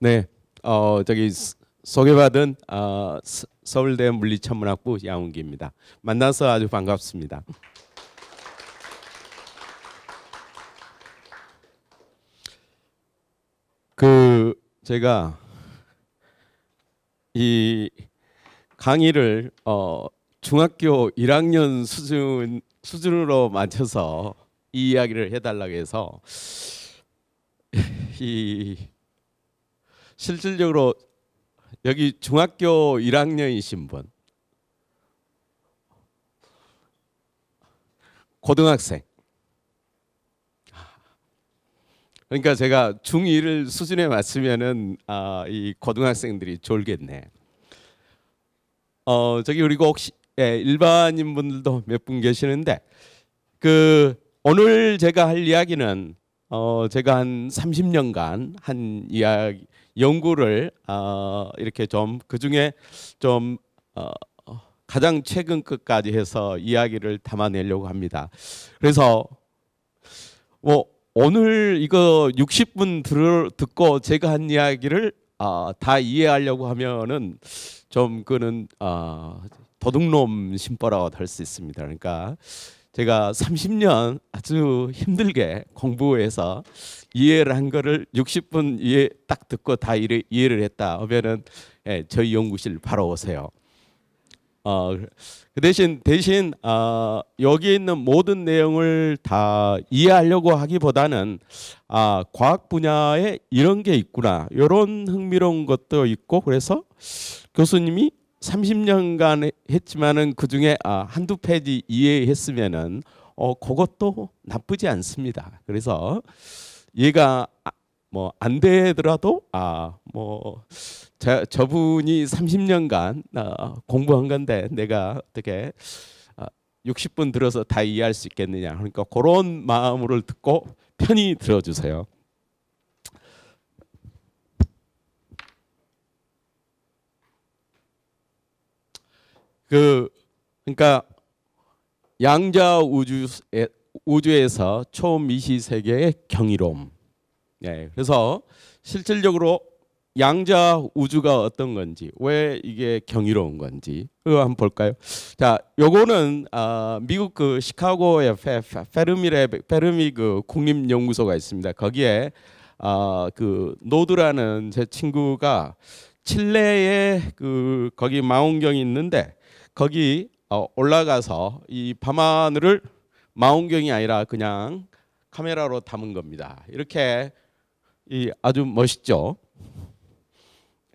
네, 어, 저기 소개받은 어, 서울대 물리천문학부 양훈기입니다. 만나서 아주 반갑습니다. 그 제가 이 강의를 어, 중학교 1학년 수준 수준으로 맞춰서 이 이야기를 해달라고 해서 이 실질적으로 여기 중학교 1학년이신 분, 고등학생. 그러니까 제가 중2를 수준에 맞추면은 아, 이 고등학생들이 졸겠네. 어, 저기 그리고 혹시 예, 일반인 분들도 몇 분 계시는데 그 오늘 제가 할 이야기는 어, 제가 한 30년간 한 이야기 연구를 어, 이렇게 좀 그중에 좀 어, 가장 최근 끝까지 해서 이야기를 담아내려고 합니다. 그래서 뭐 오늘 이거 60분 들, 듣고 제가 한 이야기를 어, 다 이해하려고 하면은 좀 그는 어, 도둑놈 심보라고 할수 있습니다. 그러니까 제가 30년 아주 힘들게 공부해서 이해를 한 거를 60분 이해 딱 듣고 다 이해, 를 했다 하면은 예, 저희 연구실 바로 오세요. 어, 그 대신 대신 어, 여기 있는 모든 내용을 다 이해하려고 하기보다는 아, 과학 분야에 이런 게 있구나 이런 흥미로운 것도 있고 그래서 교수님이 30년간 했지만은 그 중에 아, 한두 페이지 이해했으면은 어, 그것도 나쁘지 않습니다. 그래서 얘가 아, 뭐안 되더라도 아 뭐 저분이 30년간 아, 어, 공부한 건데 내가 어떻게 아, 60분 들어서 다 이해할 수 있겠느냐 그러니까 그런 마음으로 듣고 편히 들어주세요. 그 그러니까 양자 우주 우주에서 초미시 세계의 경이로움. 네, 그래서 실질적으로 양자 우주가 어떤 건지 왜 이게 경이로운 건지 그거 한번 볼까요? 자, 요거는 아, 미국 그 시카고의 페, 르미레 페르미 그 국립 연구소가 있습니다. 거기에 아, 그 노드라는 제 친구가 칠레에그 거기 망원경이 있는데 거기 어, 올라가서 이 밤하늘을 망원경이 아니라 그냥 카메라로 담은 겁니다. 이렇게 이 아주 멋있죠.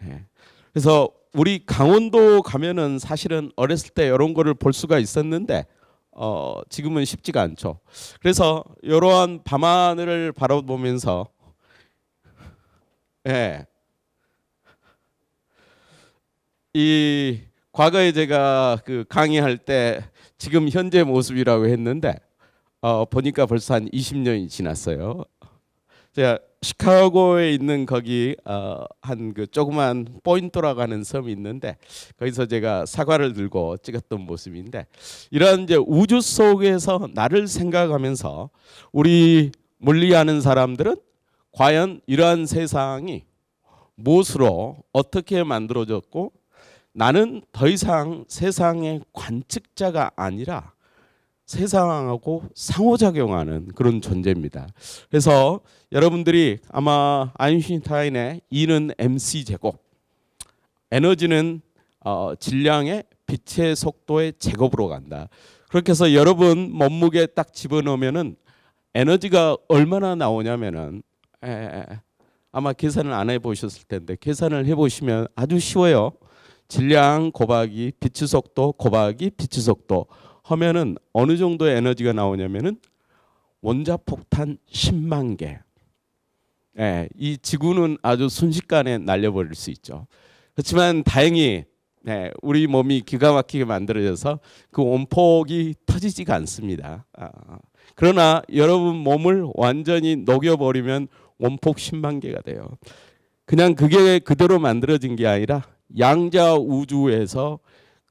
예. 그래서 우리 강원도 가면은 사실은 어렸을 때 이런 거를 볼 수가 있었는데 어 지금은 쉽지가 않죠. 그래서 이러한 밤하늘을 바라보면서 예. 이 과거에 제가 그 강의할 때 지금 현재 모습이라고 했는데 어, 보니까 벌써 한 20년이 지났어요. 제가 시카고에 있는 거기 어, 한 그 조그만 포인토라고 하는 섬이 있는데 거기서 제가 사과를 들고 찍었던 모습인데 이런 이제 우주 속에서 나를 생각하면서 우리 물리하는 사람들은 과연 이러한 세상이 무엇으로 어떻게 만들어졌고 나는 더 이상 세상의 관측자가 아니라 세상하고 상호작용하는 그런 존재입니다. 그래서 여러분들이 아마 아인슈타인의 E는 mc 제곱, 에너지는 어, 질량의 빛의 속도의 제곱으로 간다. 그렇게 해서 여러분 몸무게 딱 집어넣으면은 에너지가 얼마나 나오냐면은 에, 아마 계산을 안 해보셨을 텐데 계산을 해보시면 아주 쉬워요. 질량 곱하기 빛의 속도 곱하기 빛의 속도 하면은 어느 정도의 에너지가 나오냐면은 원자 폭탄 10만 개. 예, 이 지구는 아주 순식간에 날려버릴 수 있죠. 그렇지만 다행히 네, 우리 몸이 기가 막히게 만들어져서 그 온폭이 터지지가 않습니다. 아, 그러나 여러분 몸을 완전히 녹여버리면 온폭 10만 개가 돼요. 그냥 그게 그대로 만들어진 게 아니라 양자 우주에서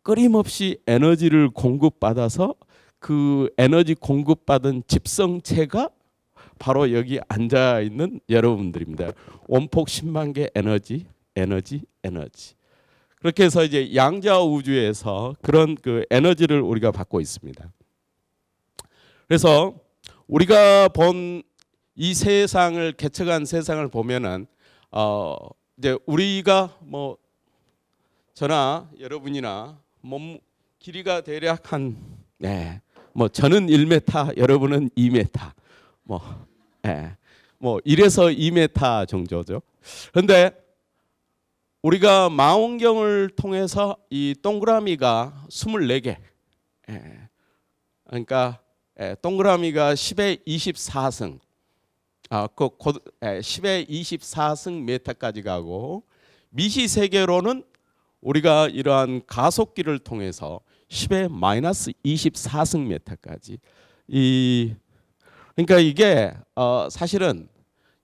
끊임없이 에너지를 공급받아서 그 에너지 공급받은 집성체가 바로 여기 앉아 있는 여러분들입니다. 원폭 10만 개 에너지, 에너지, 에너지. 그렇게 해서 이제 양자 우주에서 그런 그 에너지를 우리가 받고 있습니다. 그래서 우리가 본 이 세상을 개척한 세상을 보면은 어 이제 우리가 뭐 저나 여러분이나 몸 길이가 대략 한 네. 뭐 저는 1m, 여러분은 2m. 뭐 예. 뭐이래서 2m 정도죠. 근데 우리가 망원경을 통해서 이 동그라미가 24개. 예. 그러니까 예, 동그라미가 10의 24승. 아, 그곧 예, 10의 24승 메타까지 가고 미시 세계로는 우리가 이러한 가속기를 통해서 10의 마이너스 24승 메타까지 이 그러니까 이게 어 사실은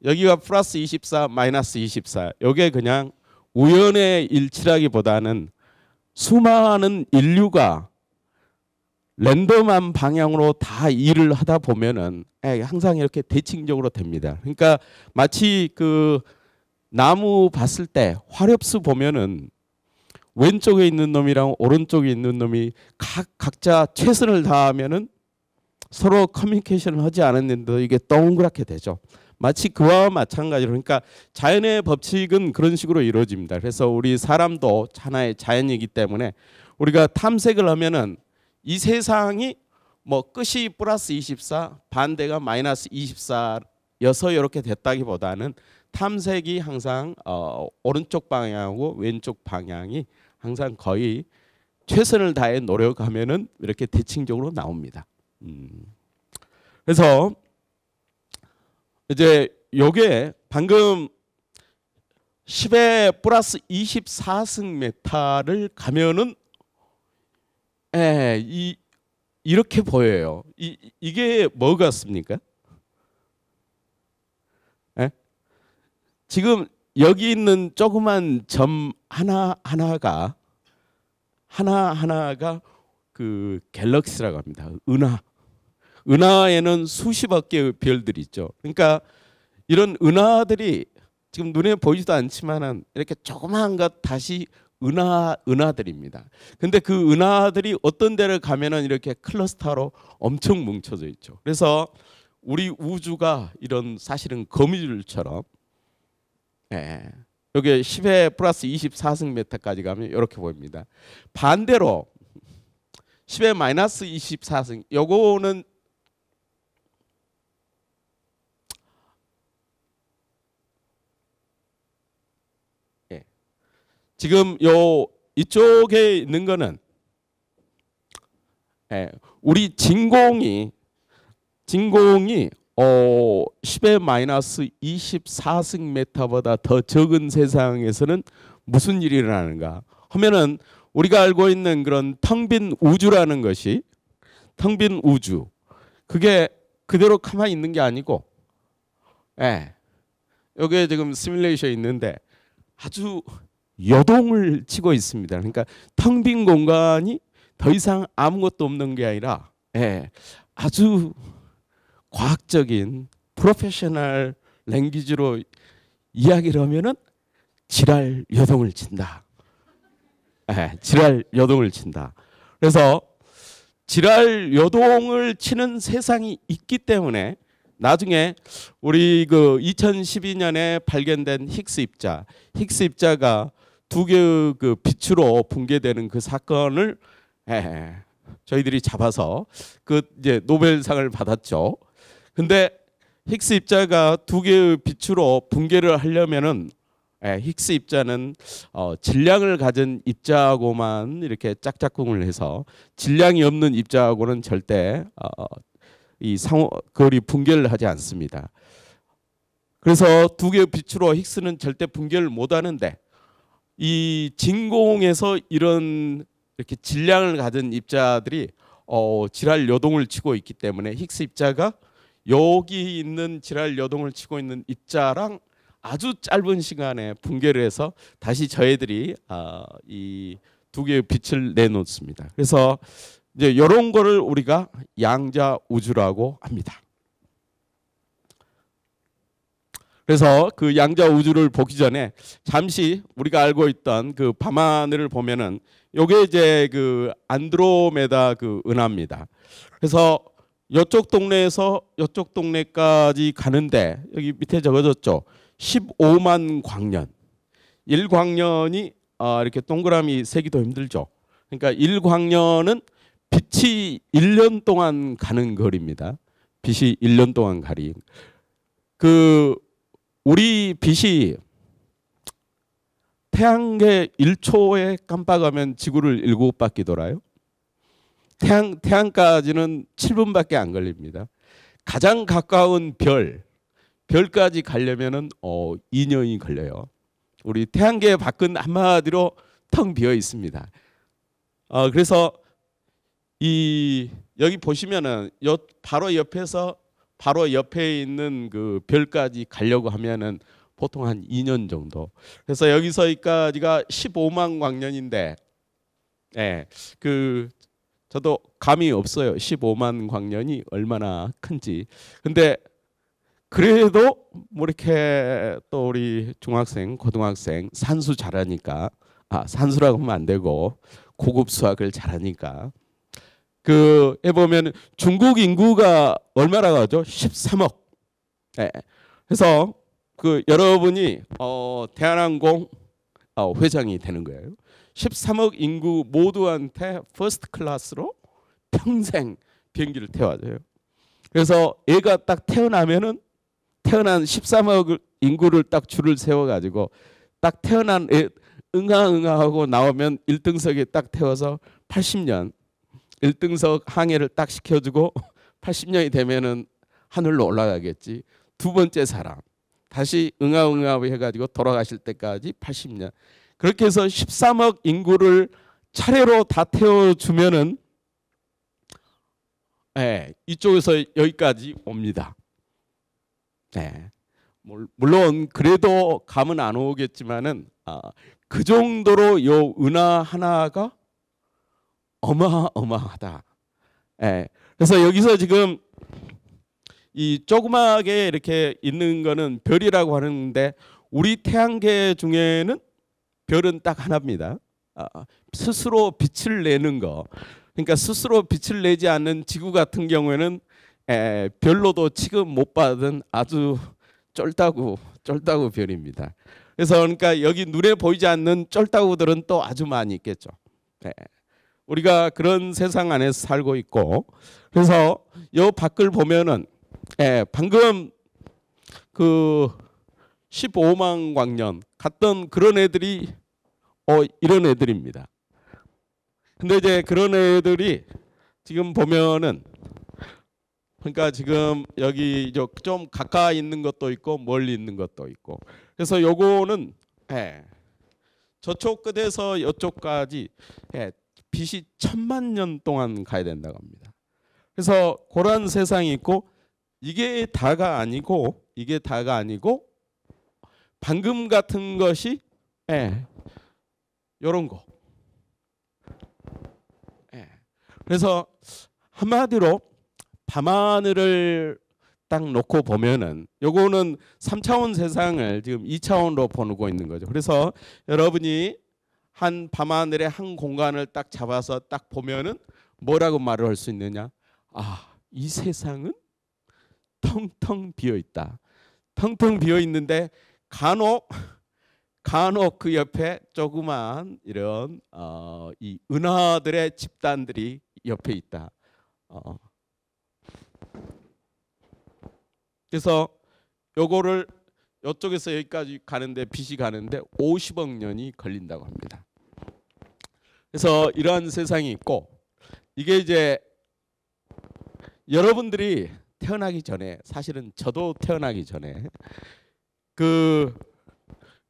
여기가 플러스 24 마이너스 24 이게 그냥 우연의 일치라기보다는 수많은 인류가 랜덤한 방향으로 다 일을 하다 보면은 예, 항상 이렇게 대칭적으로 됩니다. 그러니까 마치 그 나무 봤을 때 화렵수 보면은 왼쪽에 있는 놈이랑 오른쪽에 있는 놈이 각 각자 최선을 다하면은 서로 커뮤니케이션을 하지 않았는데 이게 동그랗게 되죠. 마치 그와 마찬가지로 그러니까 자연의 법칙은 그런 식으로 이루어집니다. 그래서 우리 사람도 하나의 자연이기 때문에 우리가 탐색을 하면은 이 세상이 뭐 끝이 플러스 24 반대가 마이너스 24여서 이렇게 됐다기보다는 탐색이 항상 어, 오른쪽 방향하고 왼쪽 방향이 항상 거의 최선을 다해 노력하면은 이렇게 대칭적으로 나옵니다. 음. 그래서 이제 요게 방금 10에 플러스 24승 메타를 가면은 에, 예, 이, 이렇게 보여요. 이, 이게 뭐 같습니까? 에? 예? 지금 여기 있는 조그만 점 하나 하나가 하나 하나가 그 갤럭시라고 합니다. 은하. 은하에는 수십억 개의 별들이 있죠. 그러니까 이런 은하들이 지금 눈에 보이지도 않지만은 이렇게 조그마한 것 다시 은하 은하들입니다. 근데 그 은하들이 어떤 데를 가면은 이렇게 클러스터로 엄청 뭉쳐져 있죠. 그래서 우리 우주가 이런 사실은 거미줄처럼 예, 여기 10회 플러스 24승 메타까지 가면 이렇게 보입니다. 반대로 10회 마이너스 24승 요거는 예. 지금 요 이쪽에 있는 거는 예. 우리 진공이 진공이 어, 10의 마이너스 24승 메타보다 더 적은 세상에서는 무슨 일이 일어나는가 하면은 우리가 알고 있는 그런 텅빈 우주라는 것이 텅빈 우주 그게 그대로 가만히 있는 게 아니고 예. 여기에 지금 시뮬레이션 있는데 아주 여동을 치고 있습니다. 그러니까 텅빈 공간이 더 이상 아무것도 없는 게 아니라 예. 아주 과학적인 프로페셔널 랭귀지로 이야기를 하면은 지랄 여동을 친다. 네, 지랄 여동을 친다. 그래서 지랄 여동을 치는 세상이 있기 때문에 나중에 우리 그 2012년에 발견된 힉스 입자, 힉스 입자가 두 개의 그 빛으로 붕괴되는 그 사건을 예, 저희들이 잡아서 그 이제 노벨상을 받았죠. 근데 힉스 입자가 두 개의 빛으로 붕괴를 하려면은 예, 힉스 입자는 어, 질량을 가진 입자하고만 이렇게 짝짝꿍을 해서 질량이 없는 입자하고는 절대 어, 이 상호 거리 분개를 하지 않습니다. 그래서 두 개의 빛으로 힉스는 절대 분개를못 하는데 이 진공에서 이런 이렇게 질량을 가진 입자들이 어, 질할 요동을 치고 있기 때문에 힉스 입자가 여기 있는 지랄 여동을 치고 있는 입자랑 아주 짧은 시간에 붕괴를 해서 다시 저희들이 아, 이두 개의 빛을 내놓습니다. 그래서 이제 이런 거를 우리가 양자 우주라고 합니다. 그래서 그 양자 우주를 보기 전에 잠시 우리가 알고 있던 그 밤하늘을 보면은 요게 이제 그 안드로메다 그 은하입니다. 그래서 이쪽 동네에서 이쪽 동네까지 가는데 여기 밑에 적어졌죠. 15만 광년. 1광년이 아, 이렇게 동그라미 세기도 힘들죠. 그러니까 1광년은 빛이 1년 동안 가는 거리입니다. 빛이 1년 동안 가리. 그 우리 빛이 태양계 1초에 깜빡하면 지구를 7바퀴 돌아요. 태양, 태양까지는 7분밖에 안 걸립니다. 가장 가까운 별, 별까지 가려면은 어, 2년이 걸려요. 우리 태양계 밖은 한마디로 텅 비어 있습니다. 어, 그래서 이 여기 보시면은 요, 바로 옆에서 바로 옆에 있는 그 별까지 가려고 하면은 보통 한 2년 정도. 그래서 여기서까지가 15만 광년인데, 예, 그 저도 감이 없어요. 15만 광년이 얼마나 큰지. 근데 그래도 뭐 이렇게 또 우리 중학생, 고등학생 산수 잘하니까 아 산수라고 하면 안 되고 고급 수학을 잘하니까 그 해보면 중국 인구가 얼마나가죠 13억. 네. 예. 그래서 그 여러분이 어, 대한항공 어, 회장이 되는 거예요. 13억 인구 모두한테 퍼스트 클래스로 평생 비행기를 태워줘요. 그래서 애가 딱 태어나면은 태어난 13억 인구를 딱 줄을 세워가지고 딱 태어난 애 응아응아하고 나오면 1등석에 딱 태워서 80년 1등석 항해를 딱 시켜주고 80년이 되면은 하늘로 올라가겠지. 두 번째 사람 다시 응아응아 해가지고 돌아가실 때까지 80년. 그렇게 해서 13억 인구를 차례로 다 태워주면은 네, 이쪽에서 여기까지 옵니다. 네. 물론 그래도 감은 안 오겠지만은 아, 그 정도로 요 은하 하나가 어마어마하다. 네. 그래서 여기서 지금 이 조그맣게 이렇게 있는 거는 별이라고 하는데 우리 태양계 중에는 별은 딱 하나입니다. 아, 아, 스스로 빛을 내는 거. 그러니까 스스로 빛을 내지 않는 지구 같은 경우에는 별로도 취급 못 받은 아주 쫄다구 쫄다구 별입니다. 그래서 그러니까 여기 눈에 보이지 않는 쫄다구들은 또 아주 많이 있겠죠. 네. 우리가 그런 세상 안에서 살고 있고 그래서 요 밖을 보면은 방금 그 15만 광년 갔던 그런 애들이 어 이런 애들입니다. 근데 이제 그런 애들이 지금 보면은 그러니까 지금 여기 좀 가까이 있는 것도 있고 멀리 있는 것도 있고 그래서 요거는 예, 저쪽 끝에서 이쪽까지 예, 빛이 천만 년 동안 가야 된다고 합니다. 그래서 고란 세상이 있고 이게 다가 아니고 이게 다가 아니고 방금 같은 것이 예, 요런 거. 예. 그래서 한마디로 밤하늘을 딱 놓고 보면은 요거는 3차원 세상을 지금 2차원으로 보고 있는 거죠. 그래서 여러분이 한 밤하늘의 한 공간을 딱 잡아서 딱 보면은 뭐라고 말을 할 수 있느냐? 아, 이 세상은 텅텅 비어 있다. 텅텅 비어 있는데 간혹 간혹 그 옆에 조그만 이런 어, 이 은하들의 집단들이 옆에 있다. 어. 그래서 요거를 요쪽에서 여기까지 가는데 빛이 가는데 50억 년이 걸린다고 합니다. 그래서 이러한 세상이 있고 이게 이제 여러분들이 태어나기 전에 사실은 저도 태어나기 전에 그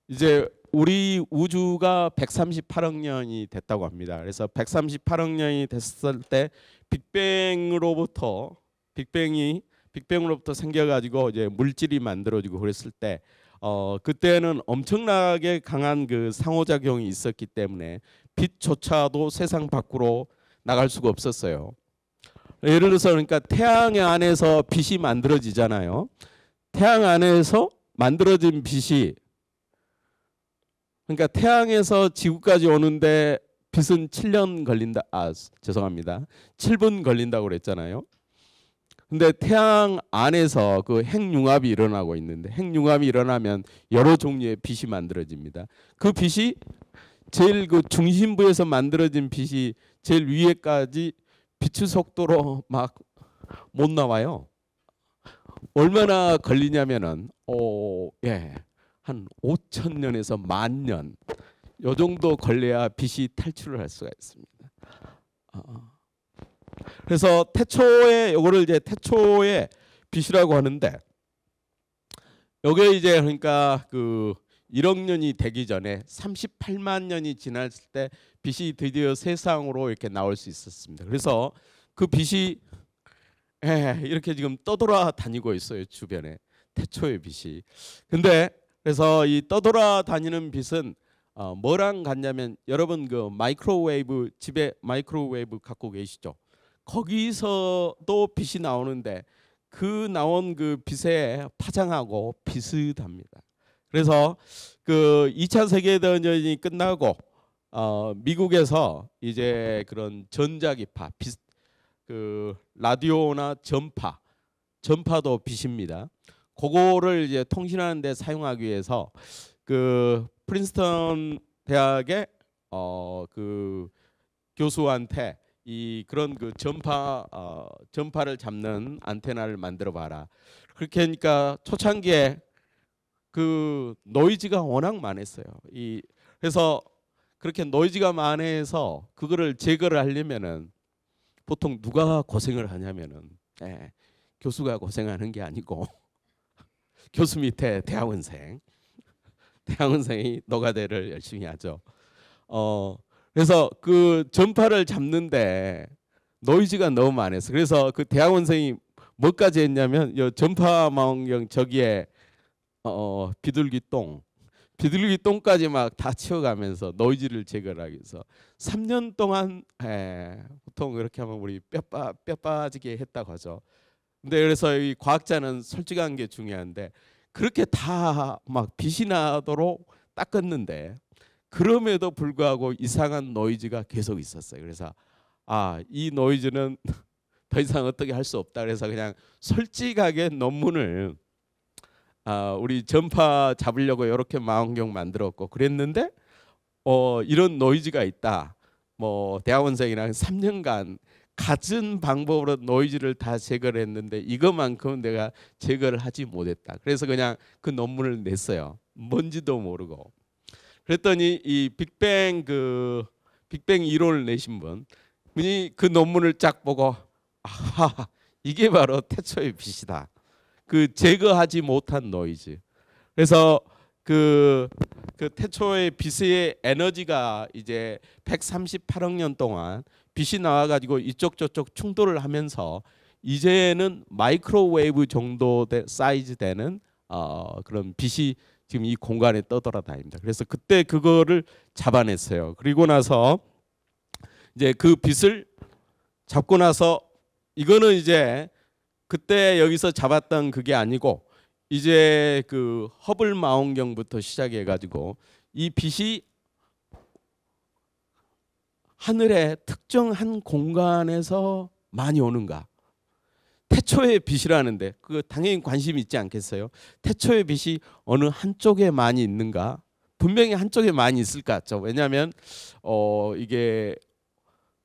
이제 우리 우주가 138억 년이 됐다고 합니다. 그래서 138억 년이 됐을 때 빅뱅으로부터 빅뱅이 빅뱅으로부터 생겨가지고 이제 물질이 만들어지고 그랬을 때 어, 그때는 엄청나게 강한 그 상호작용이 있었기 때문에 빛조차도 세상 밖으로 나갈 수가 없었어요. 예를 들어서 그러니까 태양 안에서 빛이 만들어지잖아요. 태양 안에서 만들어진 빛이 그러니까 태양에서 지구까지 오는데 빛은 7년 걸린다. 아, 죄송합니다. 7분 걸린다고 그랬잖아요. 근데 태양 안에서 그 핵융합이 일어나고 있는데 핵융합이 일어나면 여러 종류의 빛이 만들어집니다. 그 빛이 제일 그 중심부에서 만들어진 빛이 제일 위에까지 빛의 속도로 막 못 나와요. 얼마나 걸리냐면은 오, 어, 예. 한 5천 년에서 만 년. 요 정도 걸려야 빛이 탈출을 할 수가 있습니다. 어, 어. 그래서 태초에 요거를 이제 태초에 빛이라고 하는데 요게 이제 그러니까 그 1억 년이 되기 전에 38만 년이 지났을 때 빛이 드디어 세상으로 이렇게 나올 수 있었습니다. 그래서 그 빛이 예, 이렇게 지금 떠돌아 다니고 있어요 주변에 태초의 빛이. 근데 그래서 이 떠돌아 다니는 빛은 어, 뭐랑 같냐면 여러분 그 마이크로웨이브 집에 마이크로웨이브 갖고 계시죠? 거기서도 빛이 나오는데 그 나온 그 빛에 파장하고 비슷합니다. 그래서 그 2차 세계 대전이 끝나고 어, 미국에서 이제 그런 전자기파 비슷 그 라디오나 전파 전파도 빛입니다. 그거를 이제 통신하는 데 사용하기 위해서 그 프린스턴 대학의 어 그 교수한테 이 그런 그 전파 어 전파를 잡는 안테나를 만들어 봐라. 그렇게 하니까 초창기에 그 노이즈가 워낙 많았어요. 이 그래서 그렇게 노이즈가 많아서 그거를 제거를 하려면은 보통 누가 고생을 하냐면은 예, 교수가 고생하는 게 아니고 교수 밑에 대학원생 대학원생이 노가대를 열심히 하죠. 어 그래서 그 전파를 잡는데 노이즈가 너무 많아서 그래서 그 대학원생이 뭐까지 했냐면 요 전파망경 저기에 어 비둘기 똥 비둘기 똥까지 막 다 치워가면서 노이즈를 제거하기 위해서 3년 동안 에, 예, 보통 그렇게 하면 우리 뼈빠 뼈 빠지게 했다고 하죠. 근데 그래서 이 과학자는 솔직한 게 중요한데 그렇게 다 막 빛이 나도록 닦았는데 그럼에도 불구하고 이상한 노이즈가 계속 있었어요. 그래서 아이 노이즈는 더 이상 어떻게 할 수 없다 그래서 그냥 솔직하게 논문을 아, 우리 전파 잡으려고 이렇게 망원경 만들었고 그랬는데 어, 이런 노이즈가 있다. 뭐 대학원생이랑 3년간 같은 방법으로 노이즈를 다 제거를 했는데 이것만큼 은 내가 제거를 하지 못했다. 그래서 그냥 그 논문을 냈어요. 뭔지도 모르고. 그랬더니 이 빅뱅 그 빅뱅 이론을 내신 분 분이 그 논문을 쫙 보고 아하 이게 바로 태초의 빛이다. 그 제거하지 못한 노이즈. 그래서 그, 그 태초의 빛의 에너지가 이제 138억 년 동안 빛이 나와가지고 이쪽 저쪽 충돌을 하면서 이제는 마이크로웨이브 정도 되, 사이즈 되는 어, 그런 빛이 지금 이 공간에 떠돌아다닙니다. 그래서 그때 그거를 잡아냈어요. 그리고 나서 이제 그 빛을 잡고 나서 이거는 이제 그때 여기서 잡았던 그게 아니고 이제 그 허블 망원경부터 시작해 가지고 이 빛이 하늘의 특정한 공간에서 많이 오는가? 태초의 빛이라는데 그 당연히 관심 있지 않겠어요? 태초의 빛이 어느 한쪽에 많이 있는가? 분명히 한쪽에 많이 있을 것 같죠. 왜냐하면 어 이게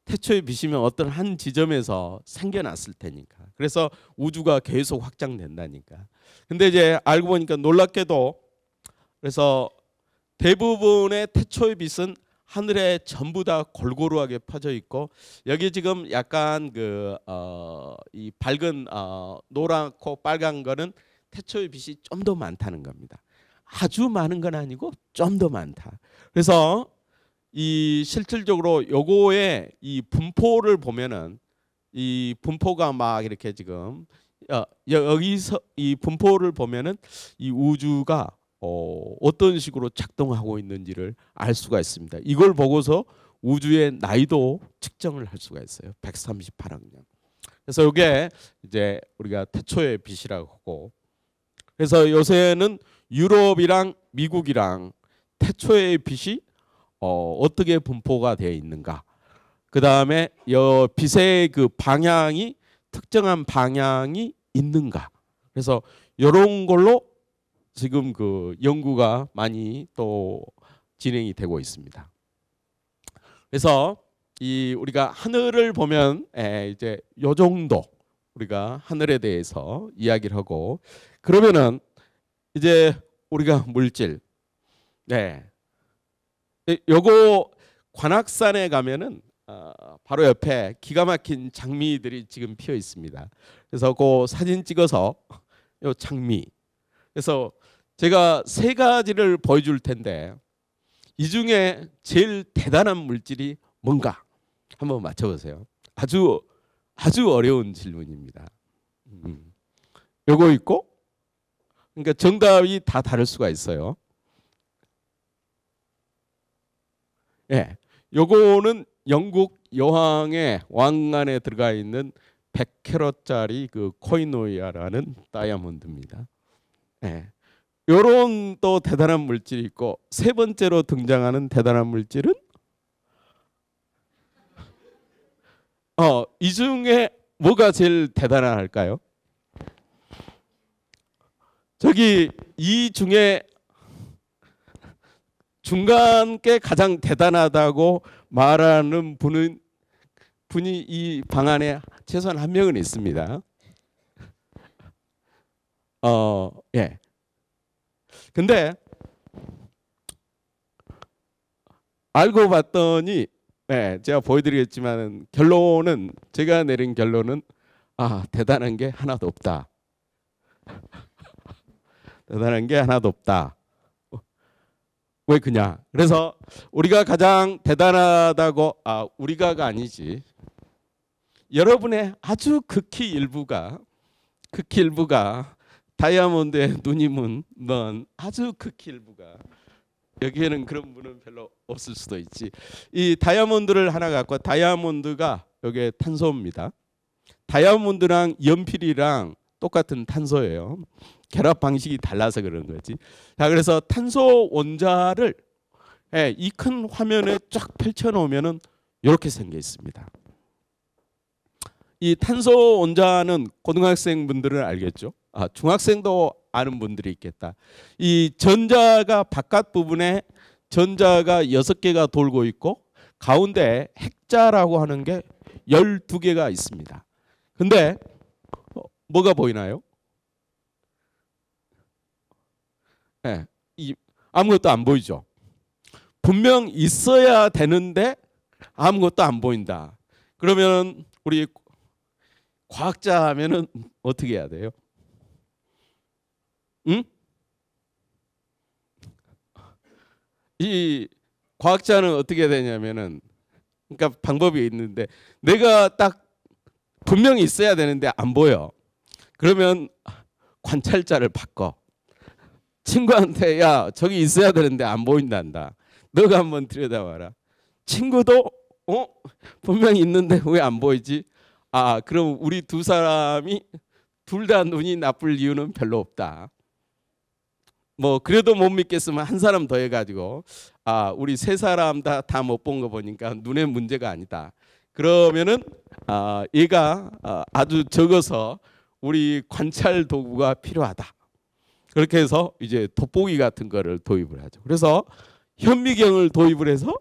태초의 빛이면 어떤 한 지점에서 생겨났을 테니까. 그래서 우주가 계속 확장된다니까. 근데 이제 알고 보니까 놀랍게도 그래서 대부분의 태초의 빛은 하늘에 전부 다 골고루하게 퍼져 있고 여기 지금 약간 그 어 이 밝은 어 노랗고 빨간 거는 태초의 빛이 좀 더 많다는 겁니다. 아주 많은 건 아니고 좀 더 많다. 그래서 이 실질적으로 요거의 이 분포를 보면은 이 분포가 막 이렇게 지금 어, 여기서 이 분포를 보면은 이 우주가 어, 어떤 식으로 작동하고 있는지를 알 수가 있습니다. 이걸 보고서 우주의 나이도 측정을 할 수가 있어요. 138학년. 그래서 이게 이제 우리가 태초의 빛이라고 하고 그래서 요새는 유럽이랑 미국이랑 태초의 빛이 어, 어떻게 분포가 되어 있는가 그 다음에 여 빛의 그 방향이 특정한 방향이 있는가. 그래서 이런 걸로 지금 그 연구가 많이 또 진행이 되고 있습니다. 그래서 이 우리가 하늘을 보면 에 예, 이제 요 정도 우리가 하늘에 대해서 이야기를 하고 그러면은 이제 우리가 물질 네 요거 관악산에 가면은 어, 바로 옆에 기가 막힌 장미들이 지금 피어 있습니다. 그래서 그 사진 찍어서 요 장미. 그래서 제가 세 가지를 보여줄 텐데 이 중에 제일 대단한 물질이 뭔가 한번 맞춰보세요. 아주 아주 어려운 질문입니다. 음. 요거 있고 그러니까 정답이 다 다를 수가 있어요. 예. 요거는 영국 여왕의 왕관에 들어가 있는 100캐럿짜리 그 코이노이아라는 다이아몬드입니다. 네. 요런 또 대단한 물질이 있고 세 번째로 등장하는 대단한 물질은 어, 이 중에 뭐가 제일 대단할까요? 저기 이 중에 중간 게 가장 대단하다고 말하는 분은 분이 이 방안에 최소한 한 명은 있습니다. 어, 예. 근데 알고 봤더니 네, 제가 보여드리겠지만 결론은 제가 내린 결론은 아 대단한 게 하나도 없다. 대단한 게 하나도 없다. 왜 그냐? 그래서 우리가 가장 대단하다고 아 우리가가 아니지. 여러분의 아주 극히 일부가 극히 일부가 다이아몬드의 누님은 넌 아주 극히 일부가 여기에는 그런 분은 별로 없을 수도 있지. 이 다이아몬드를 하나 갖고 다이아몬드가 여기에 탄소입니다. 다이아몬드랑 연필이랑 똑같은 탄소예요. 결합 방식이 달라서 그런 거지. 자, 그래서 탄소 원자를 예, 이큰 화면에 쫙 펼쳐 놓으면은 이렇게 생겨 있습니다. 이 탄소 원자는 고등학생 분들은 알겠죠? 아, 중학생도 아는 분들이 있겠다. 이 전자가 바깥 부분에 전자가 여섯 개가 돌고 있고 가운데 핵자라고 하는 게 열두 개가 있습니다. 근데 어, 뭐가 보이나요? 예, 이 아무것도 안 보이죠. 분명 있어야 되는데 아무것도 안 보인다. 그러면 우리 과학자 하면은 어떻게 해야 돼요? 응? 이 과학자는 어떻게 되냐면은 그러니까 방법이 있는데 내가 딱 분명히 있어야 되는데 안 보여. 그러면 관찰자를 바꿔. 친구한테 야 저기 있어야 되는데 안 보인단다. 너가 한번 들여다봐라. 친구도 어분명 있는데 왜 안 보이지? 아 그럼 우리 두 사람이 둘 다 눈이 나쁠 이유는 별로 없다. 뭐 그래도 못 믿겠으면 한 사람 더 해가지고 아 우리 세 사람 다 다 못 본 거 보니까 눈에 문제가 아니다. 그러면은 아 얘가 아, 아주 적어서 우리 관찰 도구가 필요하다. 그렇게 해서 이제 돋보기 같은 거를 도입을 하죠. 그래서 현미경을 도입을 해서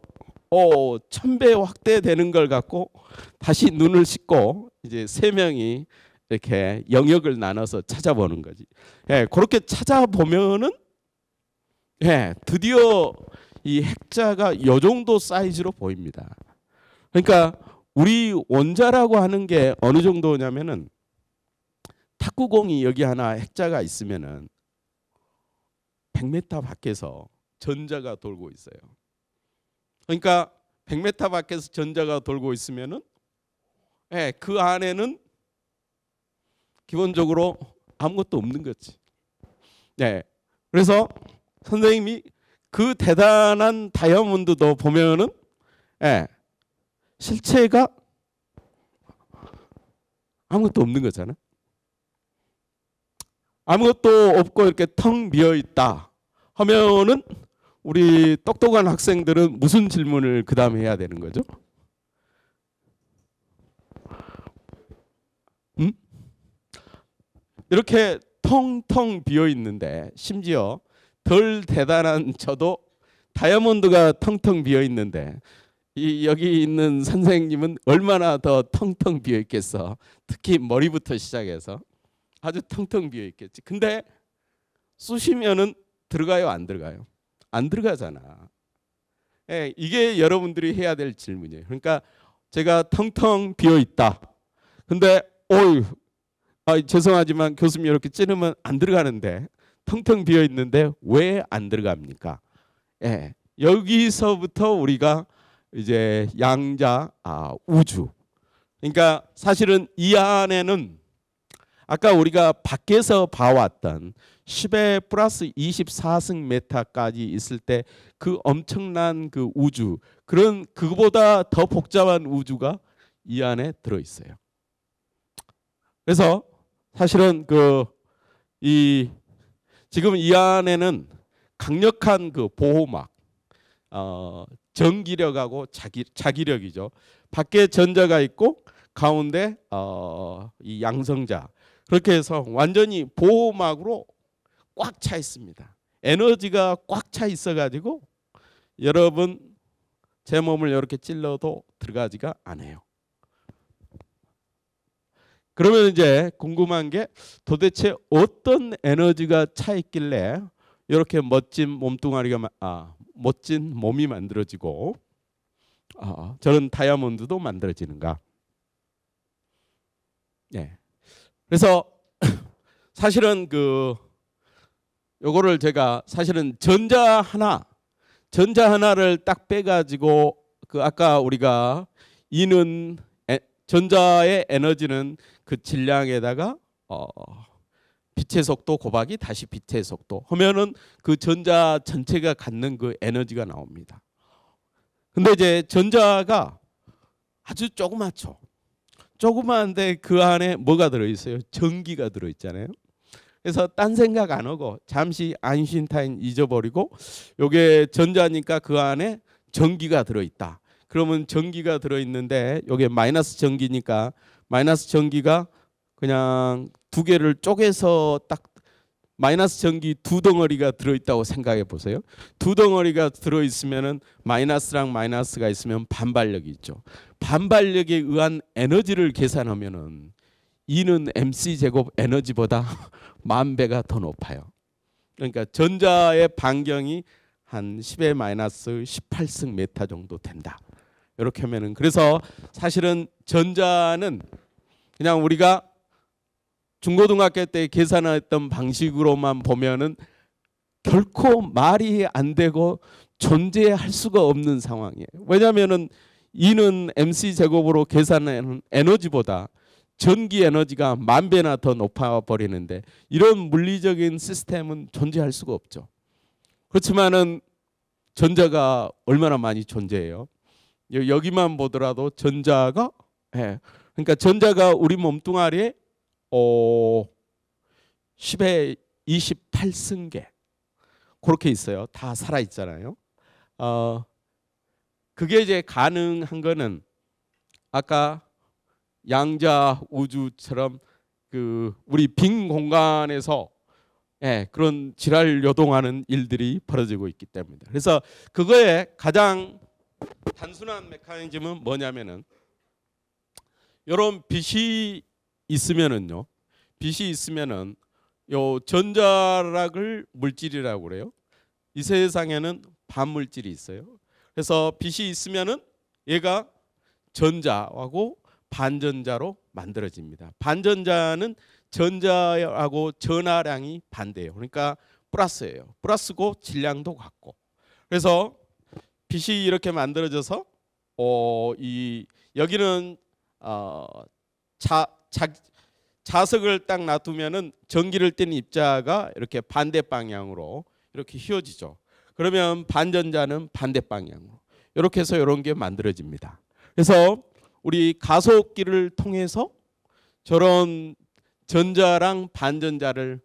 어, 천배 확대되는 걸 갖고 다시 눈을 씻고 이제 세 명이 이렇게 영역을 나눠서 찾아보는 거지. 예, 그렇게 찾아보면은 예, 드디어 이 핵자가 요 정도 사이즈로 보입니다. 그러니까 우리 원자라고 하는 게 어느 정도냐면은 탁구공이 여기 하나 핵자가 있으면은 100m 밖에서 전자가 돌고 있어요. 그러니까 100m 밖에서 전자가 돌고 있으면은 예, 그 안에는 기본적으로 아무것도 없는 거지. 예. 그래서 선생님이 그 대단한 다이아몬드도 보면은 예, 실체가 아무것도 없는 거잖아. 아무것도 없고 이렇게 텅 비어 있다 하면은 우리 똑똑한 학생들은 무슨 질문을 그 다음에 해야 되는 거죠? 음? 이렇게 텅텅 비어 있는데 심지어 덜 대단한 저도 다이아몬드가 텅텅 비어 있는데 이 여기 있는 선생님은 얼마나 더 텅텅 비어 있겠어. 특히 머리부터 시작해서 아주 텅텅 비어 있겠지. 근데 쑤시면은 들어가요, 안 들어가요? 안 들어가잖아. 예, 이게 여러분들이 해야 될 질문이에요. 그러니까 제가 텅텅 비어 있다. 근데 어유 아, 죄송하지만 교수님 이렇게 찌르면 안 들어가는데 텅텅 비어 있는데 왜 안 들어갑니까? 예, 여기서부터 우리가 이제 양자 아, 우주. 그러니까 사실은 이 안에는 아까 우리가 밖에서 봐왔던 10의 플러스 24승 메타까지 있을 때 그 엄청난 그 우주 그런 그보다 더 복잡한 우주가 이 안에 들어 있어요. 그래서 사실은 그 이 지금 이 안에는 강력한 그 보호막 어 전기력하고 자기 자기력이죠. 밖에 전자가 있고 가운데 어이 양성자 그렇게 해서 완전히 보호막으로 꽉 차 있습니다. 에너지가 꽉 차 있어가지고 여러분 제 몸을 이렇게 찔러도 들어가지가 않아요. 그러면 이제 궁금한 게 도대체 어떤 에너지가 차 있길래 이렇게 멋진 몸뚱아리가 아 멋진 몸이 만들어지고 아, 저런 다이아몬드도 만들어지는가? 예. 그래서 사실은 그 요거를 제가 사실은 전자 하나 전자 하나를 딱 빼가지고 그 아까 우리가 이는 에, 전자의 에너지는 그 질량에다가 어, 빛의 속도 곱하기 다시 빛의 속도 하면은 그 전자 전체가 갖는 그 에너지가 나옵니다. 근데 이제 전자가 아주 조그맣죠. 조그마한데그 안에 뭐가 들어있어요? 전기가 들어있잖아요. 그래서 딴 생각 안 하고 잠시 안인타임 잊어버리고 요게 전자니까 그 안에 전기가 들어있다. 그러면 전기가 들어있는데 요게 마이너스 전기니까 마이너스 전기가 그냥 두 개를 쪼개서 딱 마이너스 전기 두 덩어리가 들어있다고 생각해 보세요. 두 덩어리가 들어있으면은 마이너스랑 마이너스가 있으면 반발력이 있죠. 반발력에 의한 에너지를 계산하면은 이는 mc 제곱 에너지보다 만 배가 더 높아요. 그러니까 전자의 반경이 한 10의 마이너스 18승 메타 정도 된다. 이렇게 하면은 그래서 사실은 전자는 그냥 우리가 중고등학교 때 계산했던 방식으로만 보면은 결코 말이 안 되고 존재할 수가 없는 상황이에요. 왜냐하면은 이는 mc 제곱으로 계산하는 에너지보다 전기 에너지가 만 배나 더 높아 버리는데 이런 물리적인 시스템은 존재할 수가 없죠. 그렇지만은 전자가 얼마나 많이 존재해요. 여기만 보더라도 전자가 예. 그러니까 전자가 우리 몸뚱아리에 어, 10회 28승계 그렇게 있어요. 다 살아 있잖아요. 어, 그게 이제 가능한 거는 아까 양자 우주처럼 그 우리 빈 공간에서 예, 그런 지랄 요동하는 일들이 벌어지고 있기 때문입니다. 그래서 그거에 가장 단순한 메커니즘은 뭐냐면은 이런 빛이 있으면은요. 빛이 있으면은 요 전자락을 물질이라고 그래요. 이 세상에는 반물질이 있어요. 그래서 빛이 있으면은 얘가 전자하고 반전자로 만들어집니다. 반전자는 전자하고 전하량이 반대예요. 그러니까 플러스예요. 플러스고 질량도 같고. 그래서 빛이 이렇게 만들어져서 어, 이 여기는 어, 자, 자, 자석을 딱 놔두면은 전기를 띤 입자가 이렇게 반대 방향으로 이렇게 휘어지죠. 그러면 반전자는 반대 방향으로 이렇게 해서 이런 게 만들어집니다. 그래서 우리 가속기를 통해서 저런 전자랑 반전자를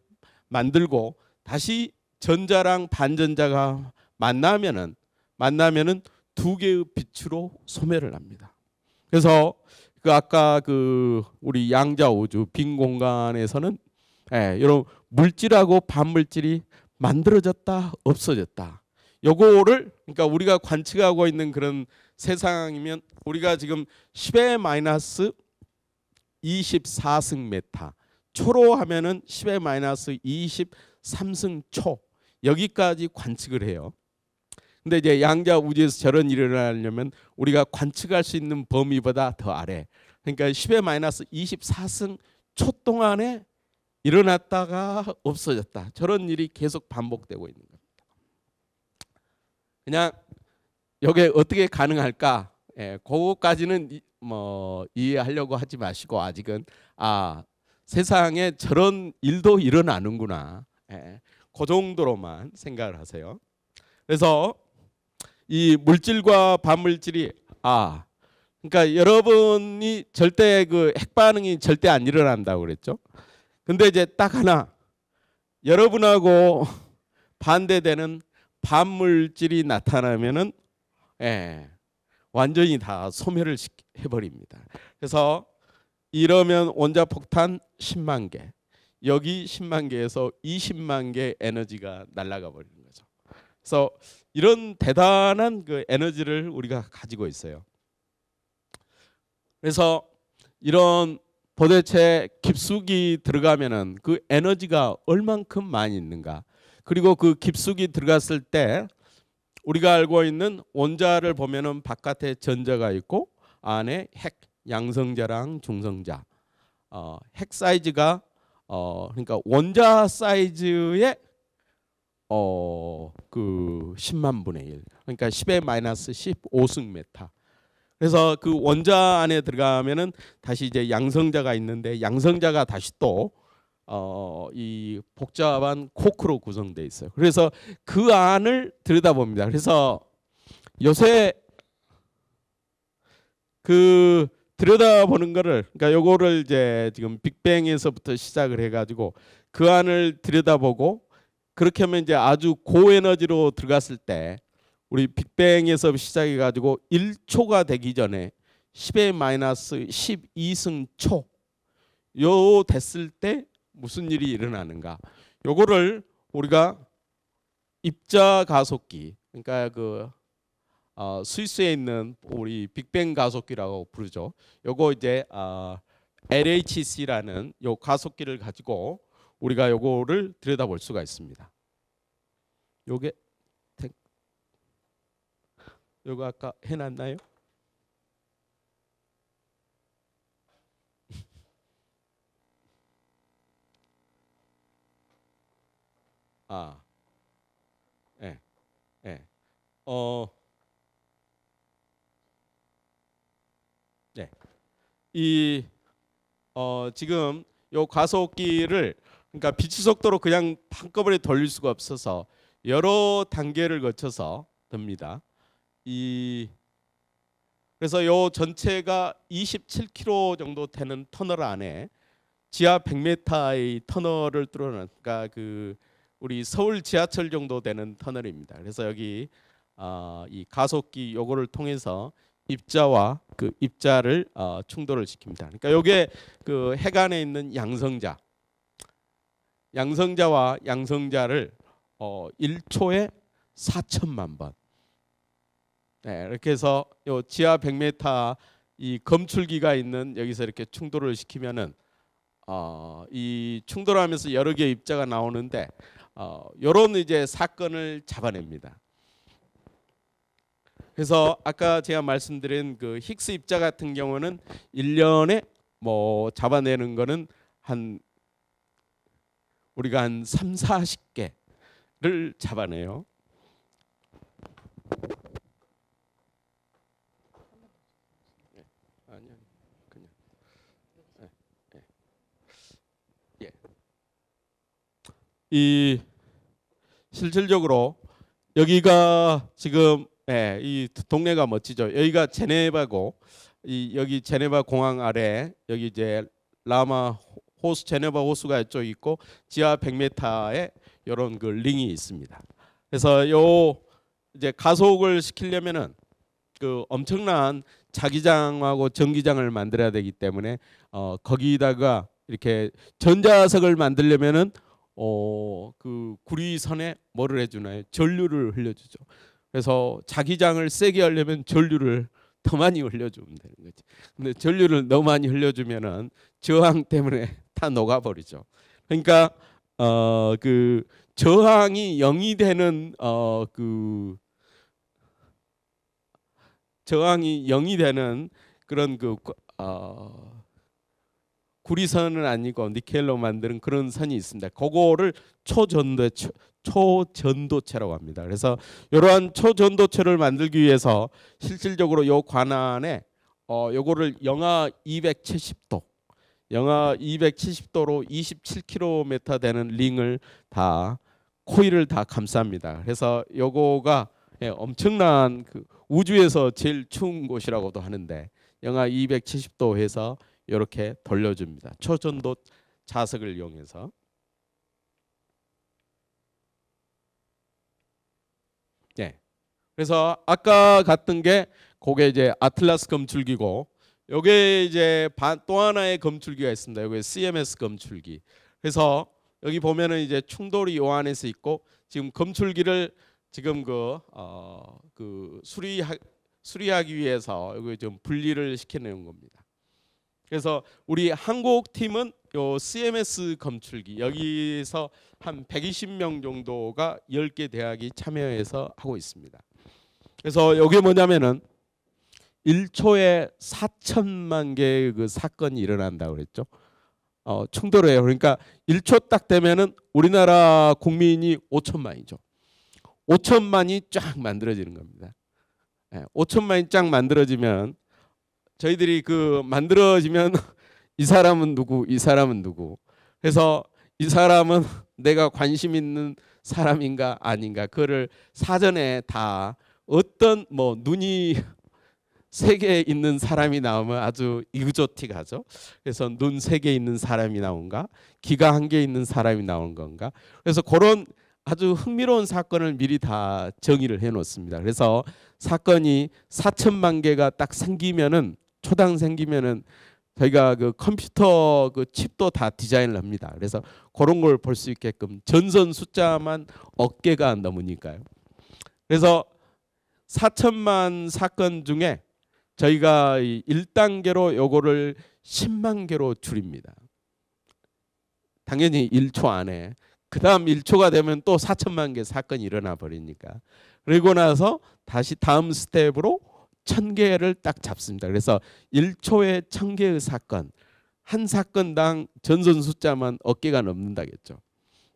만들고 다시 전자랑 반전자가 만나면은 만나면은 두 개의 빛으로 소멸을 합니다. 그래서 그 아까 그 우리 양자오주 빈 공간에서는 예, 이런 물질하고 반물질이 만들어졌다 없어졌다. 요거를 그러니까 우리가 관측하고 있는 그런 세상이면 우리가 지금 10의 마이너스 24승 메타 초로 하면은 10의 마이너스 23승 초 여기까지 관측을 해요. 근데 이제 양자 우주에서 저런 일이 일어나려면 우리가 관측할 수 있는 범위보다 더 아래. 그러니까 10의 마이너스 24승 초 동안에 일어났다가 없어졌다. 저런 일이 계속 반복되고 있는 겁니다. 그냥 여기 어떻게 가능할까? 예, 그거까지는 뭐 이해하려고 하지 마시고 아직은 아 세상에 저런 일도 일어나는구나. 예, 그 정도로만 생각을 하세요. 그래서 이 물질과 반물질이 아 그러니까 여러분이 절대 그 핵반응이 절대 안 일어난다고 그랬죠. 근데 이제 딱 하나 여러분하고 반대되는 반물질이 나타나면은 예, 완전히 다 소멸을 해버립니다. 그래서 이러면 원자 폭탄 10만 개 여기 10만 개에서 20만 개 에너지가 날아가 버리는 거죠. 그래서 이런 대단한 그 에너지를 우리가 가지고 있어요. 그래서 이런 도대체 깊숙이 들어가면은 그 에너지가 얼만큼 많이 있는가? 그리고 그 깊숙이 들어갔을 때 우리가 알고 있는 원자를 보면은 바깥에 전자가 있고 안에 핵 양성자랑 중성자 어, 핵 사이즈가 어, 그러니까 원자 사이즈의 어그 10만 분의 1 그러니까 10의 마이너스 15승 메타 그래서 그 원자 안에 들어가면은 다시 이제 양성자가 있는데 양성자가 다시 또 어, 이 복잡한 코크로 구성되어 있어요. 그래서 그 안을 들여다봅니다. 그래서 요새 그 들여다보는 거를 그러니까 요거를 이제 지금 빅뱅에서부터 시작을 해가지고 그 안을 들여다보고 그렇게 하면 이제 아주 고에너지로 들어갔을 때 우리 빅뱅에서 시작해 가지고 1초가 되기 전에 10의 마이너스 12승초 요 됐을 때 무슨 일이 일어나는가? 요거를 우리가 입자 가속기 그러니까 그 어, 스위스에 있는 우리 빅뱅 가속기라고 부르죠. 요거 이제 어, LHC라는 요 가속기를 가지고 우리가 요거를 들여다볼 수가 있습니다. 요게 요거 아까 해놨나요? 아, 예, 예, 어, 네, 이, 어, 지금 요 과속기를 그러니까 빛의 속도로 그냥 한꺼번에 돌릴 수가 없어서 여러 단계를 거쳐서 됩니다. 이 그래서 요 전체가 27km 정도 되는 터널 안에 지하 100m의 터널을 뚫어놓은 그러니까 그 우리 서울 지하철 정도 되는 터널입니다. 그래서 여기 어, 이 가속기 요거를 통해서 입자와 그 입자를 어, 충돌을 시킵니다. 그러니까 요게 그 해관에 있는 양성자 양성자와 양성자를 어 1초에 4천만 번. 네, 이렇게 해서 요 지하 100m 이 검출기가 있는 여기서 이렇게 충돌을 시키면은 어, 이 충돌하면서 여러 개의 입자가 나오는데 어, 이런 이제 사건을 잡아냅니다. 그래서 아까 제가 말씀드린 그 힉스 입자 같은 경우는 1년에 뭐 잡아내는 거는 한 우리가 한 3, 40개를 잡아내요. 예, 예, 예, 이 실질적으로 여기가 지금 예, 이 동네가 멋지죠. 여기가 제네바고 이 여기 제네바 공항 아래 여기 이제 라마 호수 제네바 호수가 이쪽 있고 지하 100m에 이런 그 링이 있습니다. 그래서 요 이제 가속을 시키려면은 그 엄청난 자기장하고 전기장을 만들어야 되기 때문에 어 거기다가 이렇게 전자석을 만들려면은 어 그 구리선에 뭐를 해주나요? 전류를 흘려주죠. 그래서 자기장을 세게 하려면 전류를 더 많이 흘려주면 되는 거지. 근데 전류를 너무 많이 흘려주면은 저항 때문에 다 녹아버리죠. 그러니까 어, 그 저항이 영이 되는 어, 그 저항이 영이 되는 그런 그 어, 구리선은 아니고 니켈로 만드는 그런 선이 있습니다. 그거를 초전도 초전도체라고 합니다. 그래서 이러한 초전도체를 만들기 위해서 실질적으로 요 관안에 어 요거를 영하 270도 영하 270도로 27km 되는 링을 다 코일을 다 감쌉니다. 그래서 요거가 예, 엄청난 그 우주에서 제일 추운 곳이라고도 하는데 영하 270도 해서 이렇게 돌려줍니다. 초전도 자석을 이용해서 예. 그래서 아까 갔던 게 그게 이제 아틀라스 검 줄기고 여기에 이제 또 하나의 검출기가 있습니다. 여기 CMS 검출기. 그래서 여기 보면은 이제 충돌이 요 안에서 있고 지금 검출기를 지금 그, 어, 그 수리 수리하기 위해서 여기 좀 분리를 시켜내는 겁니다. 그래서 우리 한국 팀은 요 CMS 검출기 여기서 한 120명 정도가 10개 대학이 참여해서 하고 있습니다. 그래서 이게 뭐냐면은 1초에 4천만 개의 그 사건이 일어난다고 그랬죠. 어, 충돌해요. 그러니까 1초 딱 되면은 우리나라 국민이 5천만이죠. 5천만이 쫙 만들어지는 겁니다. 예, 5천만이 쫙 만들어지면 저희들이 그 만들어지면 이 사람은 누구, 이 사람은 누구. 그래서 이 사람은 내가 관심 있는 사람인가 아닌가 그를 사전에 다 어떤 뭐 눈이 세계에 있는 사람이 나오면 아주 이그조틱하죠. 그래서 눈세개 있는 사람이 나온가, 귀가 한개 있는 사람이 나온 건가. 그래서 그런 아주 흥미로운 사건을 미리 다 정의를 해놓습니다. 그래서 사건이 4천만 개가 딱 생기면은 초당 생기면은 저희가 그 컴퓨터 그 칩도 다 디자인을 합니다. 그래서 그런 걸 볼 수 있게끔 전선 숫자만 어깨가 넘으니까요. 그래서 4천만 사건 중에 저희가 1단계로 요거를 10만 개로 줄입니다. 당연히 1초 안에 그 다음 1초가 되면 또 4천만 개 사건이 일어나 버리니까 그리고 나서 다시 다음 스텝으로 천개를딱 잡습니다. 그래서 1초에 천개의 사건 한 사건당 전선 숫자만 어깨가 넘는다겠죠.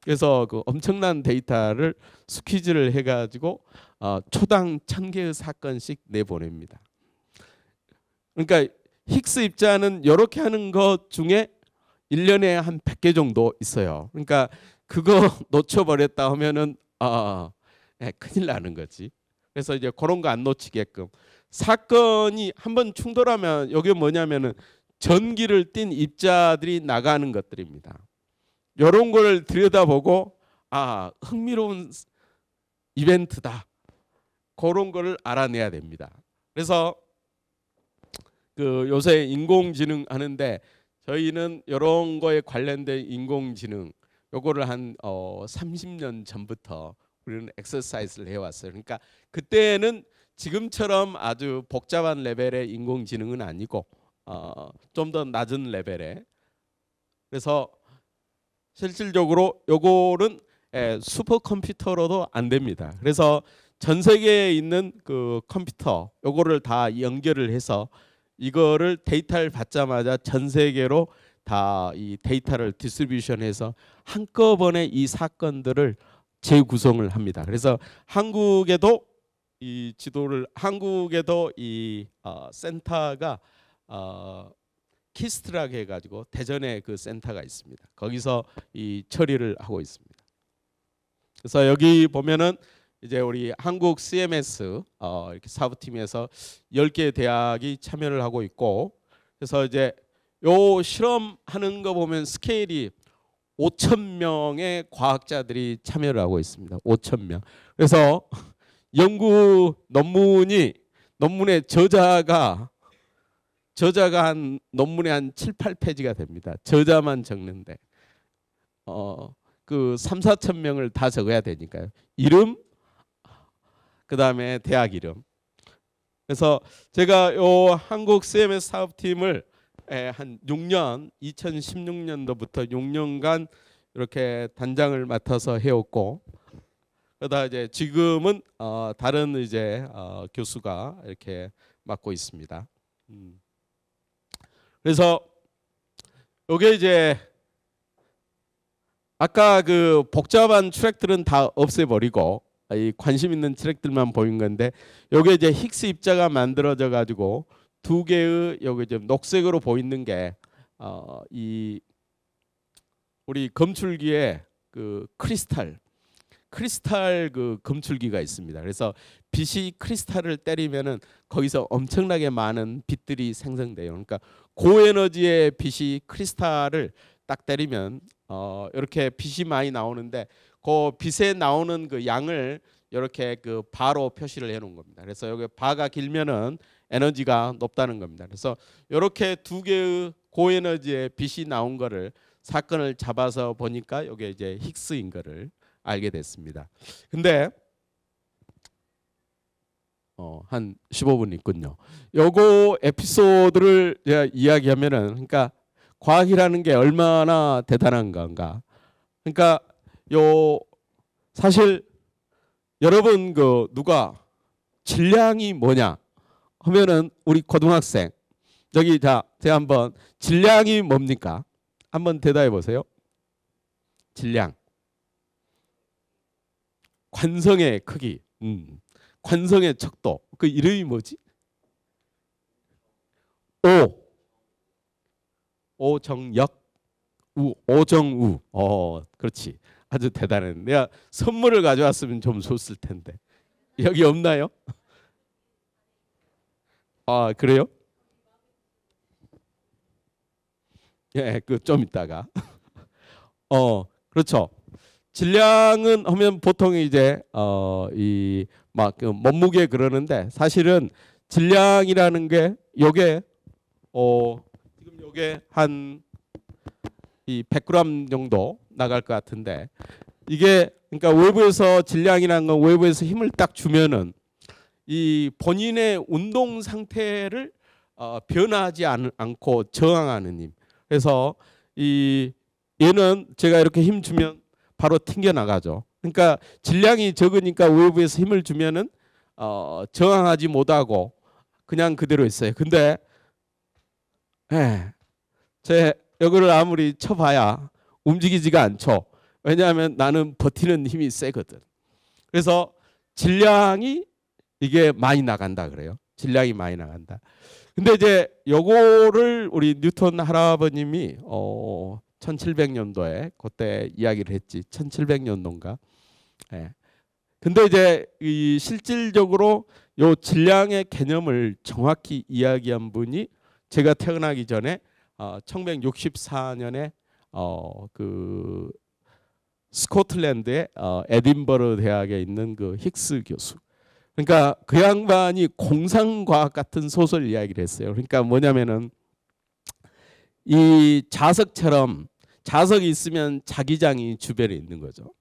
그래서 그 엄청난 데이터를 스퀴즈를 해가지고 어, 초당 천개의 사건씩 내보냅니다. 그러니까 힉스 입자는 이렇게 하는 것 중에 1년에 한 100개 정도 있어요. 그러니까 그거 놓쳐버렸다 하면은 아, 네, 큰일 나는 거지. 그래서 이제 그런 거 안 놓치게끔 사건이 한번 충돌하면 여기 뭐냐면은 전기를 띤 입자들이 나가는 것들입니다. 이런 걸 들여다보고 아 흥미로운 이벤트다 그런 걸 알아내야 됩니다. 그래서 그 요새 인공지능 하는데 저희는 이런 거에 관련된 인공지능 요거를 한 어, 30년 전부터 우리는 엑서사이즈를 해왔어요. 그러니까 그때는 지금처럼 아주 복잡한 레벨의 인공지능은 아니고 어, 좀 더 낮은 레벨에 그래서 실질적으로 요거는 예, 슈퍼컴퓨터로도 안 됩니다. 그래서 전 세계에 있는 그 컴퓨터 요거를 다 연결을 해서 이거를 데이터를 받자마자 전 세계로 다 이 데이터를 디스트리뷰션해서 한꺼번에 이 사건들을 재구성을 합니다. 그래서 한국에도 이 지도를 한국에도 이 어, 센터가 어, 키스트라고 해가지고 대전에 그 센터가 있습니다. 거기서 이 처리를 하고 있습니다. 그래서 여기 보면은 이제 우리 한국 CMS 어, 이렇게 사부팀에서 10개 대학이 참여를 하고 있고 그래서 이제 요 실험하는 거 보면 스케일이 5천 명의 과학자들이 참여를 하고 있습니다. 5천 명. 그래서 연구 논문이 논문의 저자가 저자가 한논문의한 7, 8페이지가 됩니다. 저자만 적는데. 어, 그 3, 4천 명을 다 적어야 되니까요. 이름, 그 다음에 대학 이름. 그래서 제가 요 한국 CMS 사업팀을 예, 한 6년, 2016년도부터 6년간 이렇게 단장을 맡아서 해왔고, 그다 이제 지금은 어 다른 이제 어 교수가 이렇게 맡고 있습니다. 음. 그래서 이게 이제 아까 그 복잡한 트랙들은 다 없애버리고 아, 이 관심 있는 트랙들만 보인 건데 여기 이제 힉스 입자가 만들어져 가지고 두 개의 여기 좀 녹색으로 보이는 게어이 우리 검출기에그 크리스탈 크리스탈 그 검출기가 있습니다. 그래서 빛이 크리스탈을 때리면은 거기서 엄청나게 많은 빛들이 생성돼요. 그러니까 고에너지의 빛이 크리스탈을 딱 때리면 어 이렇게 빛이 많이 나오는데 그 빛에 나오는 그 양을 이렇게 그 바로 표시를 해 놓은 겁니다. 그래서 여기 바가 길면은 에너지가 높다는 겁니다. 그래서 이렇게 두 개의 고에너지의 빛이 나온 거를 사건을 잡아서 보니까 이게 이제 힉스인 거를 알게 됐습니다. 근데 어, 한 15분 있군요. 요거 에피소드를 이야기하면은 그러니까 과학이라는 게 얼마나 대단한 건가. 그러니까 요 사실 여러분 그 누가 질량이 뭐냐 하면은 우리 고등학생 여기 자 제가 한번 질량이 뭡니까 한번 대답해 보세요 질량 관성의 크기 음. 관성의 척도 그 이름이 뭐지 오 오정역 우 오정우 어 그렇지 아주 대단해. 내가 선물을 가져왔으면 좀 줬을 텐데. 여기 없나요? 아, 그래요? 예, 그 좀 있다가. 어, 그렇죠. 질량은 하면 보통 이제 어 이 막 그 몸무게 그러는데 사실은 질량이라는 게 요게 어 지금 요게 한이 100g 정도 나갈 것 같은데 이게 그러니까 외부에서 질량이라는 건 외부에서 힘을 딱 주면은 이 본인의 운동 상태를 어, 변하지 않, 않고 저항하는 힘. 그래서 이 얘는 제가 이렇게 힘 주면 바로 튕겨 나가죠. 그러니까 질량이 적으니까 외부에서 힘을 주면은 어, 저항하지 못하고 그냥 그대로 있어요. 근데 에, 예, 제 여기를 아무리 쳐봐야 움직이지가 않죠. 왜냐하면 나는 버티는 힘이 세거든. 그래서 질량이 이게 많이 나간다 그래요. 질량이 많이 나간다. 근데 이제 요거를 우리 뉴턴 할아버님이 어 1700년도에 그때 이야기를 했지. 1700년도인가? 예. 근데 이제 이 실질적으로 요 질량의 개념을 정확히 이야기한 분이 제가 태어나기 전에 어, 1964년에 어, 그 스코틀랜드의 어, 에딘버러 대학에 있는 그 힉스 교수. 그러니까 그 양반이 공상과학 같은 소설 이야기를 했어요. 그러니까 뭐냐면은 이 자석처럼 자석이 있으면 자기장이 주변에 있는 거죠.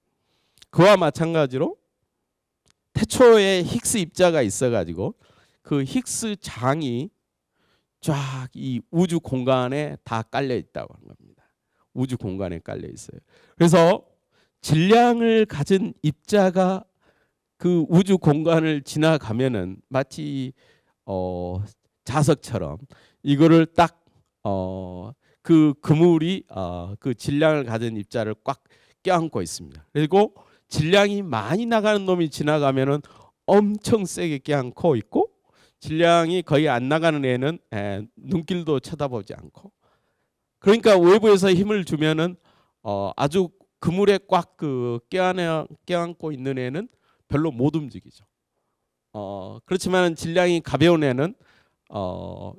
그와 마찬가지로 태초에 힉스 입자가 있어가지고 그 힉스 장이 쫙이 우주 공간에 다 깔려 있다고 하는 겁니다. 우주 공간에 깔려 있어요. 그래서 질량을 가진 입자가 그 우주 공간을 지나가면은 마치 어 자석처럼 이거를 딱 어 그 그물이 어그 질량을 가진 입자를 꽉 껴안고 있습니다. 그리고 질량이 많이 나가는 놈이 지나가면은 엄청 세게 껴안고 있고 질량이 거의 안 나가는 애는 예, 눈길도 쳐다보지 않고 그러니까 외부에서 힘을 주면은 어, 아주 그물에 꽉그껴안고 있는 애는 별로 못 움직이죠. 어, 그렇지만 질량이 가벼운 애는 어,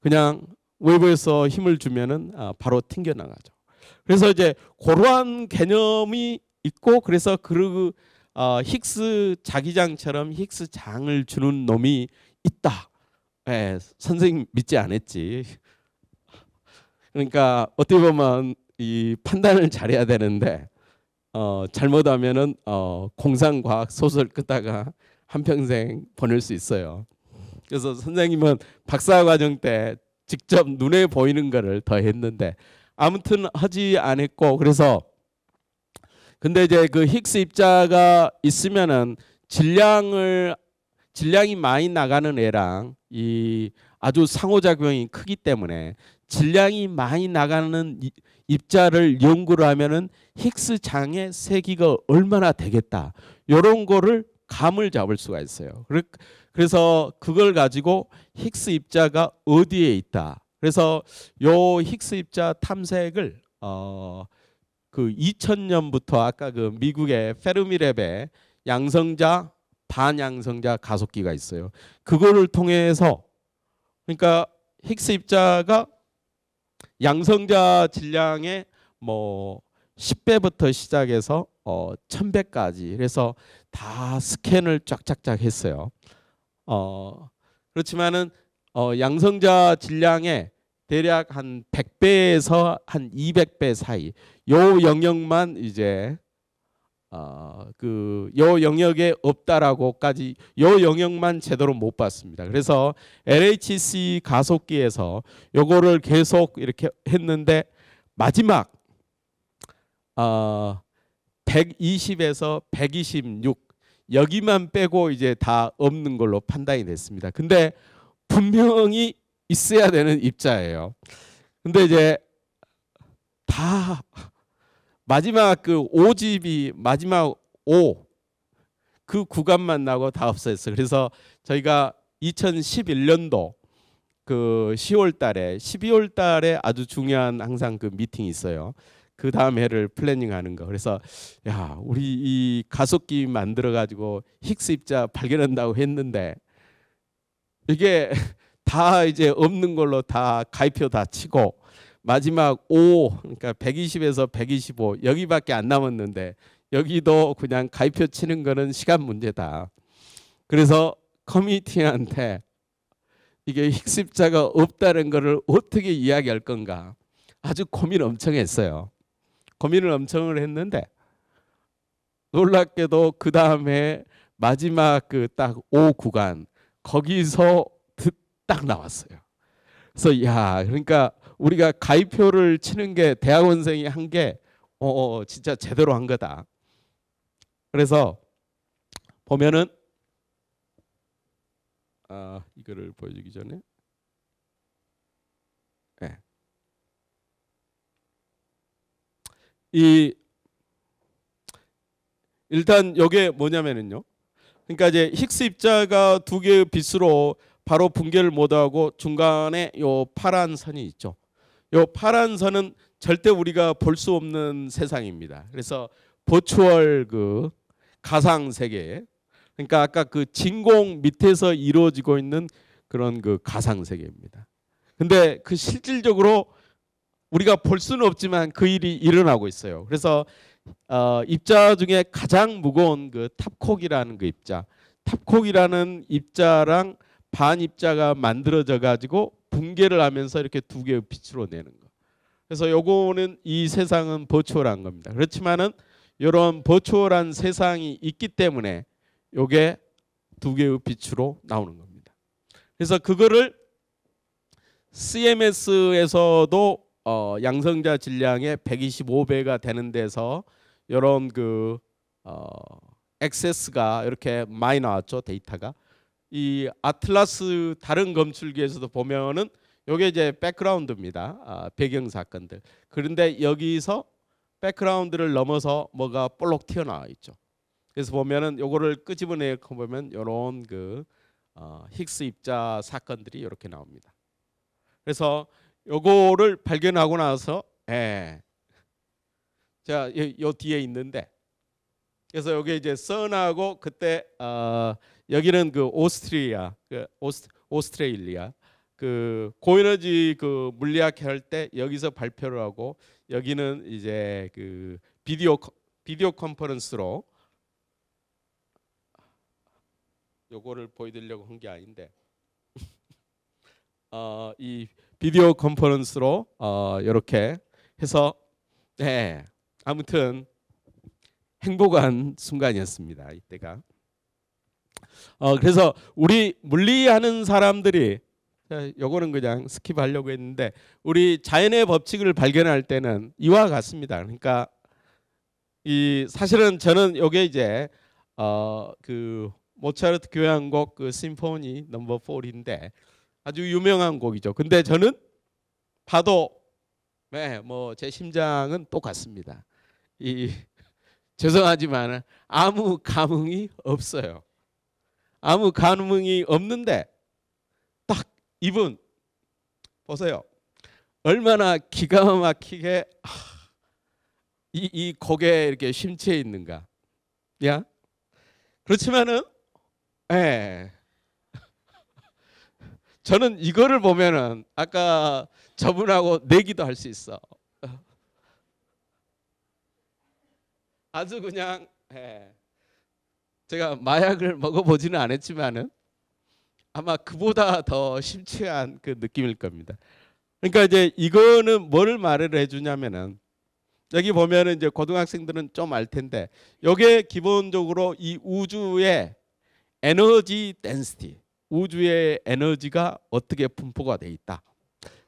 그냥 외부에서 힘을 주면은 아, 바로 튕겨 나가죠. 그래서 이제 그러한 개념이 있고 그래서 그 어, 힉스 자기장처럼 힉스 장을 주는 놈이 있다. 예, 선생님 믿지 않았지. 그러니까 어떻게 보면 이 판단을 잘해야 되는데 어, 잘못하면은 어, 공상과학 소설 끄다가 한 평생 보낼 수 있어요. 그래서 선생님은 박사 과정 때 직접 눈에 보이는 거를 더 했는데 아무튼 하지 않았고 그래서 근데 이제 그 힉스 입자가 있으면은 질량을 질량이 많이 나가는 애랑 이 아주 상호작용이 크기 때문에 질량이 많이 나가는 입자를 연구를 하면은 힉스 장의 세기가 얼마나 되겠다. 요런 거를 감을 잡을 수가 있어요. 그래서 그걸 가지고 힉스 입자가 어디에 있다. 그래서 요 힉스 입자 탐색을 어 그 2000년부터 아까 그 미국의 페르미랩의 양성자 반양성자 가속기가 있어요. 그거를 통해서 그러니까 힉스 입자가 양성자 질량의 뭐 10배부터 시작해서 어 1000배까지 그래서 다 스캔을 쫙쫙쫙 했어요. 어 그렇지만은 어 양성자 질량의 대략 한 100배에서 한 200배 사이 요 영역만 이제 어, 아, 그요 영역에 없다라고까지 요 영역만 제대로 못 봤습니다. 그래서 LHC 가속기에서 요거를 계속 이렇게 했는데 마지막 어, 120에서 126 여기만 빼고 이제 다 없는 걸로 판단이 됐습니다. 근데 분명히 있어야 되는 입자예요. 근데 이제 다 마지막 그 5집이 마지막 5 그 구간만 나고 다 없어졌어요. 그래서 저희가 2011년도 그 10월 달에 12월 달에 아주 중요한 항상 그 미팅이 있어요. 그 다음 해를 플래닝하는 거. 그래서 야 우리 이 가속기 만들어 가지고 힉스 입자 발견한다고 했는데 이게 다 이제 없는 걸로 다 가입표 다 치고 마지막 5 그러니까 120에서 125 여기밖에 안 남았는데 여기도 그냥 가이표 치는 거는 시간 문제다. 그래서 커뮤니티한테 이게 힉십자가 없다는 거를 어떻게 이야기할 건가 아주 고민 엄청 했어요. 고민을 엄청 했는데 놀랍게도 그 다음에 마지막 그딱5 구간 거기서 딱 나왔어요. 그래서 야 그러니까 우리가 가입표를 치는 게 대학원생이 한게 어, 어, 진짜 제대로 한 거다. 그래서 보면은 아, 이거를 보여주기 전에 네. 이 일단 이게 뭐냐면은요. 그러니까 이제 힉스 입자가 두 개의 빛으로 바로 붕괴를 못하고 중간에 요 파란 선이 있죠. 요 파란 선은 절대 우리가 볼 수 없는 세상입니다. 그래서 보추얼그 가상 세계 그러니까 아까 그 진공 밑에서 이루어지고 있는 그런 그 가상 세계입니다. 근데 그 실질적으로 우리가 볼 수는 없지만 그 일이 일어나고 있어요. 그래서 어, 입자 중에 가장 무거운 그 탑콕이라는 그 입자, 탑콕이라는 입자랑 반입자가 만들어져 가지고 붕괴를 하면서 이렇게 두 개의 빛으로 내는 거. 그래서 요거는 이 세상은 버추얼한 겁니다. 그렇지만은 이런 버추얼한 세상이 있기 때문에 요게 두 개의 빛으로 나오는 겁니다. 그래서 그거를 CMS에서도 어 양성자 질량의 125배가 되는 데서 이런 그어 액세스가 이렇게 많이 나왔죠 데이터가 이 아틀라스 다른 검출기에서도 보면은 요게 이제 백그라운드입니다. 아, 배경 사건들. 그런데 여기서 백그라운드를 넘어서 뭐가 볼록 튀어나와 있죠. 그래서 보면은 요거를 끄집어내 고 보면 요런 그 어, 힉스 입자 사건들이 이렇게 나옵니다. 그래서 요거를 발견하고 나서 예. 자, 요, 요 뒤에 있는데 그래서 요게 이제 선하고 그때 어, 여기는 그 오스트리아, 그 오스, 오스트레일리아 그 고에너지 그 물리학 회할 때 여기서 발표를 하고 여기는 이제 그 비디오 비디오 컨퍼런스로 요거를 보여드리려고 한 게 아닌데 어, 이 비디오 컨퍼런스로 어, 이렇게 해서 네, 아무튼 행복한 순간이었습니다 이때가. 어, 그래서 우리 물리하는 사람들이 요거는 그냥 스킵하려고 했는데 우리 자연의 법칙을 발견할 때는 이와 같습니다. 그러니까 이 사실은 저는 요게 이제 어그 모차르트 교향곡 그 심포니 넘버 no. 4인데 아주 유명한 곡이죠. 근데 저는 봐도 네, 뭐제 심장은 똑같습니다. 이 죄송하지만 아무 감흥이 없어요. 아무 감흥이 없는데 딱 이분 보세요. 얼마나 기가 막히게 아, 이, 이 곡에 이렇게 심취해 있는가. 야? 그렇지만은 예. 저는 이거를 보면은 아까 저분하고 내기도 할 수 있어. 아주 그냥 예. 제가 마약을 먹어보지는 않았지만은 아마 그보다 더 심취한 그 느낌일 겁니다. 그러니까 이제 이거는 뭐를 말을 해주냐면은 여기 보면은 이제 고등학생들은 좀 알 텐데 이게 기본적으로 이 우주의 에너지 덴스티 우주의 에너지가 어떻게 분포가 돼 있다.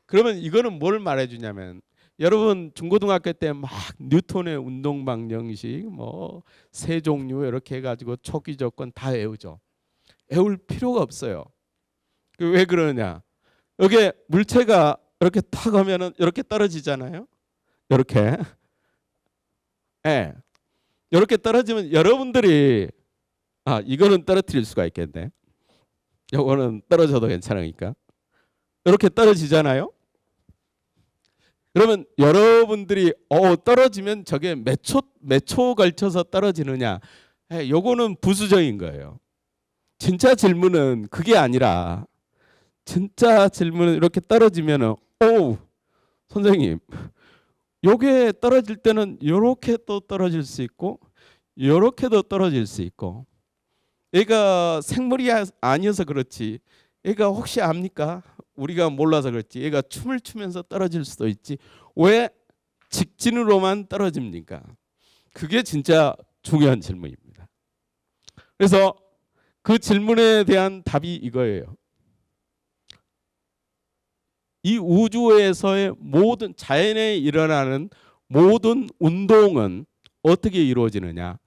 그러면 이거는 뭘 말해주냐면 여러분 중고등학교 때 막 뉴턴의 운동 방정식 뭐 세 종류 이렇게 해가지고 초기 조건 다 외우죠. 외울 필요가 없어요. 그 왜 그러냐? 여기 물체가 이렇게 탁 하면은 이렇게 떨어지잖아요. 이렇게. 예. 이렇게 떨어지면 여러분들이 아 이거는 떨어뜨릴 수가 있겠네. 요거는 떨어져도 괜찮으니까. 이렇게 떨어지잖아요. 그러면 여러분들이 어, 어 떨어지면 저게 몇 초 몇 초 걸쳐서 떨어지느냐? 예, 요거는 부수적인 거예요. 진짜 질문은 그게 아니라 진짜 질문은 이렇게 떨어지면은 오 선생님 요게 떨어질 때는 요렇게 또 떨어질 수 있고 요렇게도 떨어질 수 있고 얘가 생물이 아니어서 그렇지 얘가 혹시 압니까? 우리가 몰라서 그렇지 얘가 춤을 추면서 떨어질 수도 있지 왜 직진으로만 떨어집니까? 그게 진짜 중요한 질문입니다. 그래서 그 질문에 대한 답이 이거예요. 이 우주에서의 모든 자연에 일어나는 모든 운동은 어떻게 이루어지느냐?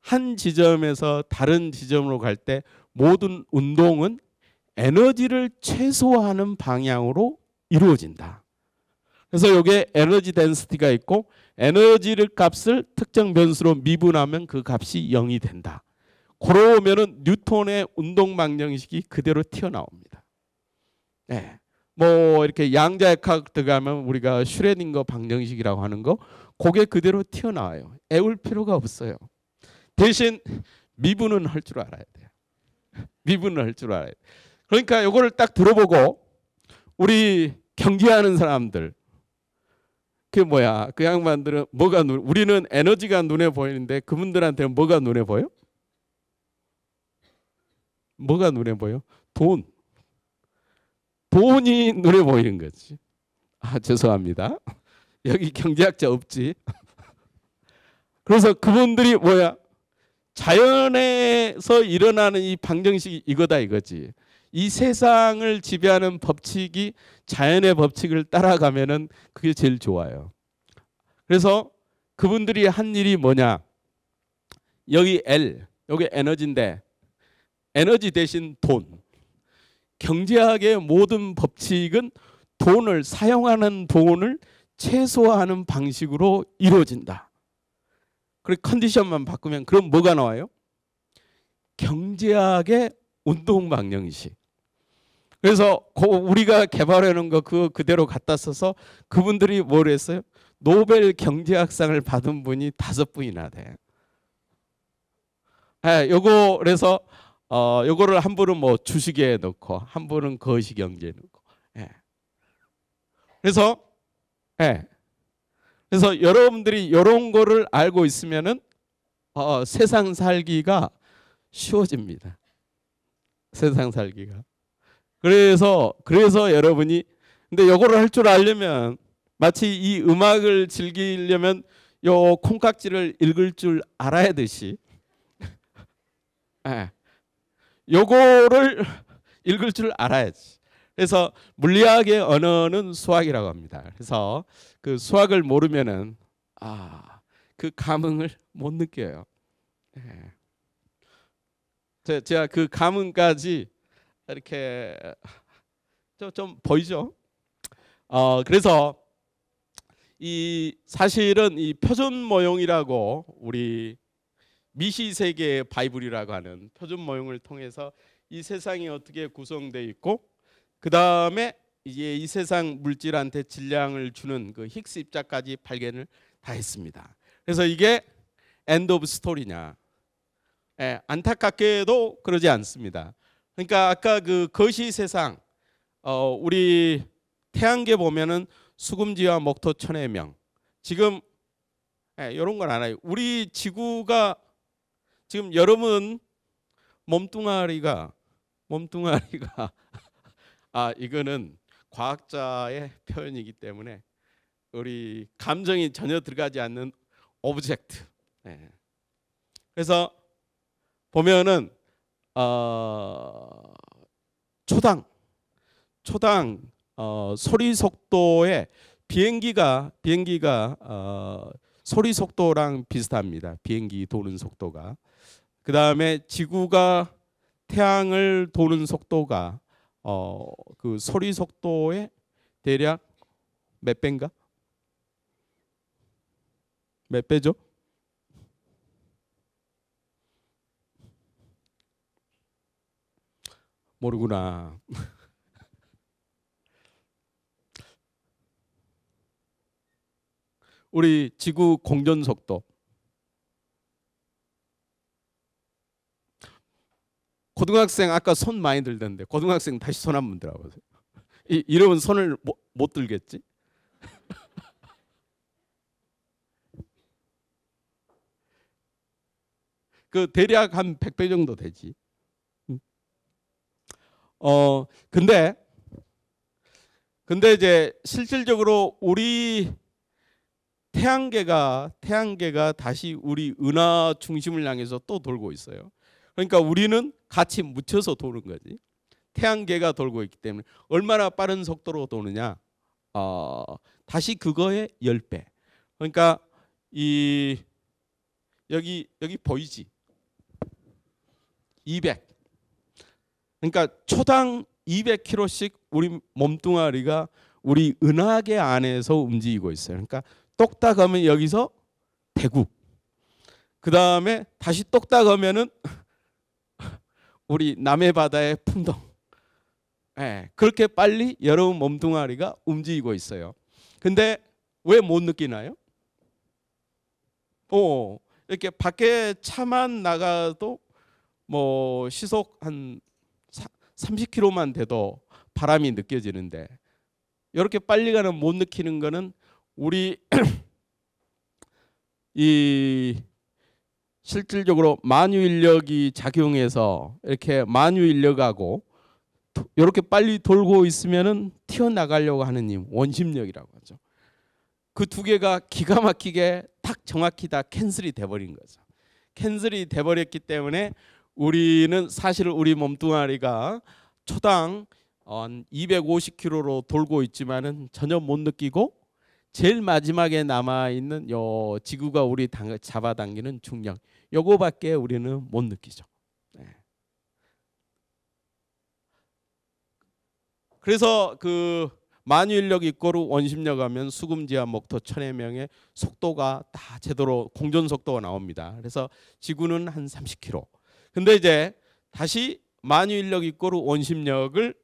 한 지점에서 다른 지점으로 갈 때 모든 운동은 에너지를 최소화하는 방향으로 이루어진다. 그래서 여기에 에너지 덴스티가 있고 에너지를 값을 특정 변수로 미분하면 그 값이 0이 된다. 그러면은 뉴턴의 운동 방정식이 그대로 튀어나옵니다. 네. 뭐 이렇게 양자역학 들어가면 우리가 슈레딩거 방정식이라고 하는 거 그게 그대로 튀어나와요. 애울 필요가 없어요. 대신 미분은 할 줄 알아야 돼요. 미분은할 줄 알아야 돼요. 그러니까 이거를 딱 들어보고 우리 경기하는 사람들 그게 뭐야? 그 양반들은 뭐가 눈 우리는 에너지가 눈에 보이는데 그분들한테는 뭐가 눈에 보여? 뭐가 눈에 보여? 돈. 돈이 눈에 보이는 거지. 아, 죄송합니다. 여기 경제학자 없지. 그래서 그분들이 뭐야? 자연에서 일어나는 이 방정식이 이거다 이거지. 이 세상을 지배하는 법칙이 자연의 법칙을 따라가면은 그게 제일 좋아요. 그래서 그분들이 한 일이 뭐냐? 여기 L, 여기 에너지인데 에너지 대신 돈. 경제학의 모든 법칙은 돈을 사용하는 돈을 최소화하는 방식으로 이루어진다. 그리고 컨디션만 바꾸면 그럼 뭐가 나와요? 경제학의 운동 방정식. 그래서 우리가 개발하는거 그 그대로 갖다 써서 그분들이 뭘 했어요? 노벨 경제학상을 받은 분이 다섯 분이나 돼. 예, 요거 그래서 어 요거를 한 분은 뭐 주식에 넣고 한 분은 거시 경제에 넣고. 예. 그래서 예. 그래서 여러분들이 이런 거를 알고 있으면은 어, 세상 살기가 쉬워집니다. 세상 살기가. 그래서 그래서 여러분이 근데 요거를 할 줄 알려면 마치 이 음악을 즐기려면 요 콩깍지를 읽을 줄 알아야 되이 예. 요거를 읽을 줄 알아야지. 그래서 물리학의 언어는 수학이라고 합니다. 그래서 그 수학을 모르면은 아, 그 감흥을 못 느껴요. 예. 제가 그 감흥까지 이렇게 좀, 좀 보이죠? 어, 그래서 이 사실은 이 표준 모형이라고 우리 미시 세계 바이블이라고 하는 표준 모형을 통해서 이 세상이 어떻게 구성되어 있고 그 다음에 이제 이 세상 물질한테 질량을 주는 그 힉스 입자까지 발견을 다 했습니다. 그래서 이게 엔드 오브 스토리냐? 예, 안타깝게도 그러지 않습니다. 그러니까 아까 그 거시 세상 어, 우리 태양계 보면은 수금지와 목토 천의 명. 지금 예, 이런 건 알아요. 우리 지구가 지금 여러분 몸뚱아리가 몸뚱아리가 아 이거는 과학자의 표현이기 때문에 우리 감정이 전혀 들어가지 않는 오브젝트. 예. 그래서 보면은 어, 초당 초당 어, 소리 속도에 비행기가 비행기가 어, 소리 속도랑 비슷합니다. 비행기 도는 속도가 그 다음에 지구가 태양을 도는 속도가 어, 그 소리 속도의 대략 몇 배인가? 몇 배죠? 모르구나. 우리 지구 공전 속도. 고등학생 아까 손 많이 들던데 고등학생 다시 손 한 번 들어보세요. 이, 이러면 손을 못, 못 들겠지? 그 대략 한 100배 정도 되지. 어 근데 근데 이제 실질적으로 우리 태양계가 태양계가 다시 우리 은하 중심을 향해서 또 돌고 있어요. 그러니까 우리는 같이 묻혀서 도는 거지. 태양계가 돌고 있기 때문에 얼마나 빠른 속도로 도느냐? 어, 다시 그거의 10배. 그러니까 이 여기 여기 보이지? 200. 그러니까 초당 2 0 0 k m 씩 우리 몸뚱아리가 우리 은하계 안에서 움직이고 있어요. 그러니까 똑딱 하면 여기서 대구. 그 다음에 다시 똑딱 하면은 우리 남해 바다의 풍덩. 예, 그렇게 빨리 여러분 몸뚱아리가 움직이고 있어요. 근데 왜 못 느끼나요? 오, 어, 이렇게 밖에 차만 나가도 뭐 시속 한 30km만 돼도 바람이 느껴지는데 이렇게 빨리 가는 못 느끼는 거는 우리 이 실질적으로 만유인력이 작용해서 이렇게 만유인력하고 이렇게 빨리 돌고 있으면은 튀어나가려고 하는 힘 원심력이라고 하죠. 그 두 개가 기가 막히게 딱 정확히 다 캔슬이 돼버린 거죠. 캔슬이 돼버렸기 때문에 우리는 사실 우리 몸뚱아리가 초당 250km로 어, 돌고 있지만은 전혀 못 느끼고 제일 마지막에 남아 있는 요 지구가 우리 잡아당기는 중력 요거밖에 우리는 못 느끼죠. 네. 그래서 그 만유인력 입고로 원심력 하면 수금지와 목토 천의 명의 속도가 다 제대로 공전 속도가 나옵니다. 그래서 지구는 한 30km, 근데 이제 다시 만유인력 입고로 원심력을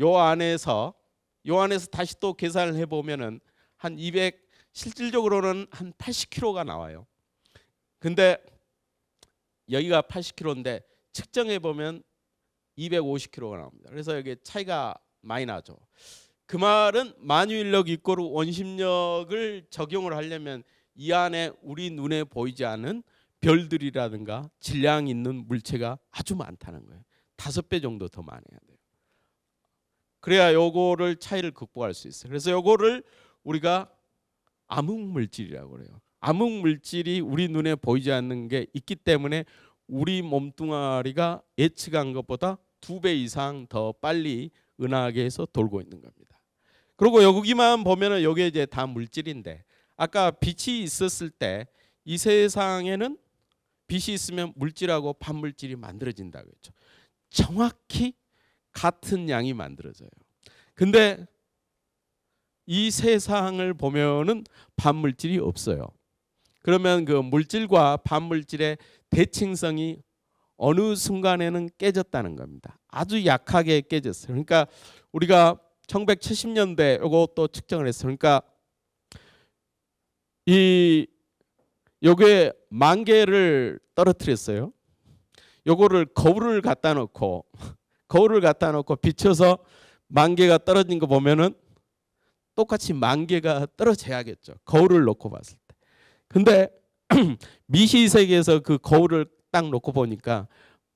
요 안에서 요 안에서 다시 또 계산을 해보면은 한 200 실질적으로는 한 80kg가 나와요. 근데 여기가 80kg인데 측정해 보면 250kg가 나옵니다. 그래서 여기 차이가 많이 나죠. 그 말은 만유인력 입고로 원심력을 적용을 하려면 이 안에 우리 눈에 보이지 않은 별들이라든가 질량 있는 물체가 아주 많다는 거예요. 다섯 배 정도 더 많아야 돼요. 그래야 요거를 차이를 극복할 수 있어요. 그래서 요거를 우리가 암흑 물질이라고 그래요. 암흑 물질이 우리 눈에 보이지 않는 게 있기 때문에 우리 몸뚱아리가 예측한 것보다 두 배 이상 더 빨리 은하계 에서 돌고 있는 겁니다. 그리고 여기만 보면은 여기 이제 다 물질인데 아까 빛이 있었을 때 이 세상에는 빛이 있으면 물질하고 반물질이 만들어진다 고했죠 정확히 같은 양이 만들어져요. 근데 이 세상을 보면은 반물질이 없어요. 그러면 그 물질과 반물질의 대칭성이 어느 순간에는 깨졌다는 겁니다. 아주 약하게 깨졌어요. 그러니까 우리가 1970년대 이것도 측정을 했어요. 그러니까 이 요게 만 개를 떨어뜨렸어요. 요거를 거울을 갖다 놓고 거울을 갖다 놓고 비춰서 만 개가 떨어진 거 보면은 똑같이 만 개가 떨어져야겠죠. 거울을 놓고 봤을 때. 근데 미시 세계에서 그 거울을 딱 놓고 보니까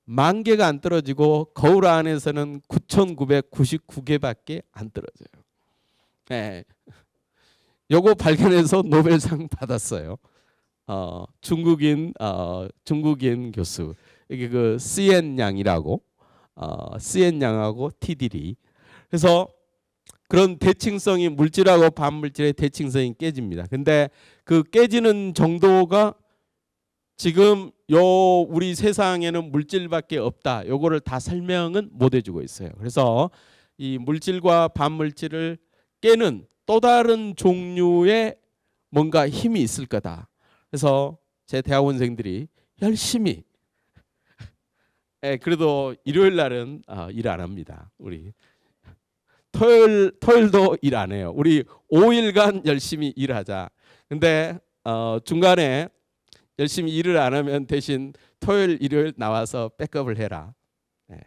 만 개가 안 떨어지고 거울 안에서는 9,999개밖에 안 떨어져요. 네. 요거 발견해서 노벨상 받았어요. 어, 중국인 어, 중국인 교수 이게 그 CN 양이라고 어, CN 양하고 TD리 그래서 그런 대칭성이 물질하고 반물질의 대칭성이 깨집니다. 근데 그 깨지는 정도가 지금 요 우리 세상에는 물질밖에 없다. 요거를 다 설명은 못 해주고 있어요. 그래서 이 물질과 반물질을 깨는 또 다른 종류의 뭔가 힘이 있을 거다. 그래서 제 대학원생들이 열심히 예, 그래도 일요일 날은 어, 아, 일안 합니다. 우리 토요일 토요일도 일 안 해요. 우리 5일간 열심히 일하자. 근데 어, 중간에 열심히 일을 안 하면 대신 토요일 일요일 나와서 백업을 해라. 예.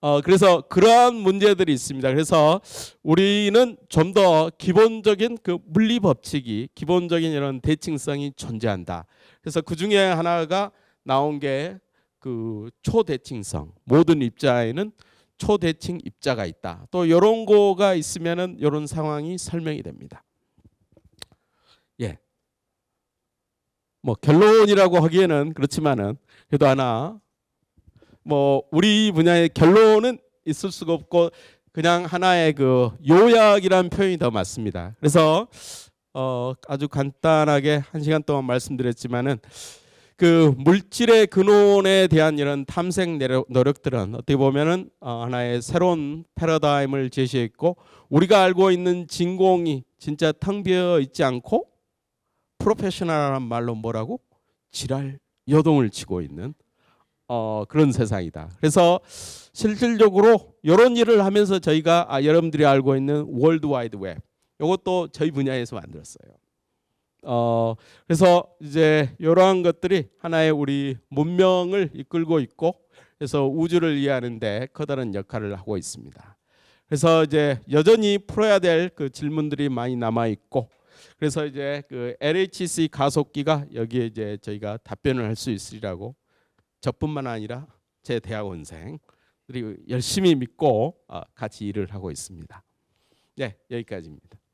어, 그래서 그러한 문제들이 있습니다. 그래서 우리는 좀 더 기본적인 그 물리 법칙이 기본적인 이런 대칭성이 존재한다. 그래서 그 중에 하나가 나온 게 그 초대칭성. 모든 입자에는 초대칭 입자가 있다. 또 이런 거가 있으면은 이런 상황이 설명이 됩니다. 예. 뭐 결론이라고 하기에는 그렇지만은 그래도 하나 뭐 우리 분야의 결론은 있을 수가 없고 그냥 하나의 그 요약이라는 표현이 더 맞습니다. 그래서 어 아주 간단하게 한 시간 동안 말씀드렸지만은 그 물질의 근원에 대한 이런 탐색 노력들은 어떻게 보면은 어 하나의 새로운 패러다임을 제시했고 우리가 알고 있는 진공이 진짜 텅 비어 있지 않고 프로페셔널한 말로 뭐라고 지랄 여동을 치고 있는 어, 그런 세상이다. 그래서 실질적으로 이런 일을 하면서 저희가 아, 여러분들이 알고 있는 월드 와이드 웹 이것도 저희 분야에서 만들었어요. 어, 그래서 이제 이러한 것들이 하나의 우리 문명을 이끌고 있고 그래서 우주를 이해하는데 커다란 역할을 하고 있습니다. 그래서 이제 여전히 풀어야 될 그 질문들이 많이 남아 있고 그래서 이제 그 LHC 가속기가 여기에 이제 저희가 답변을 할 수 있으리라고 저뿐만 아니라 제대학원생 그리고 열심히 믿고 어, 같이 일을 하고 있습니다. 네, 여기까지입니다.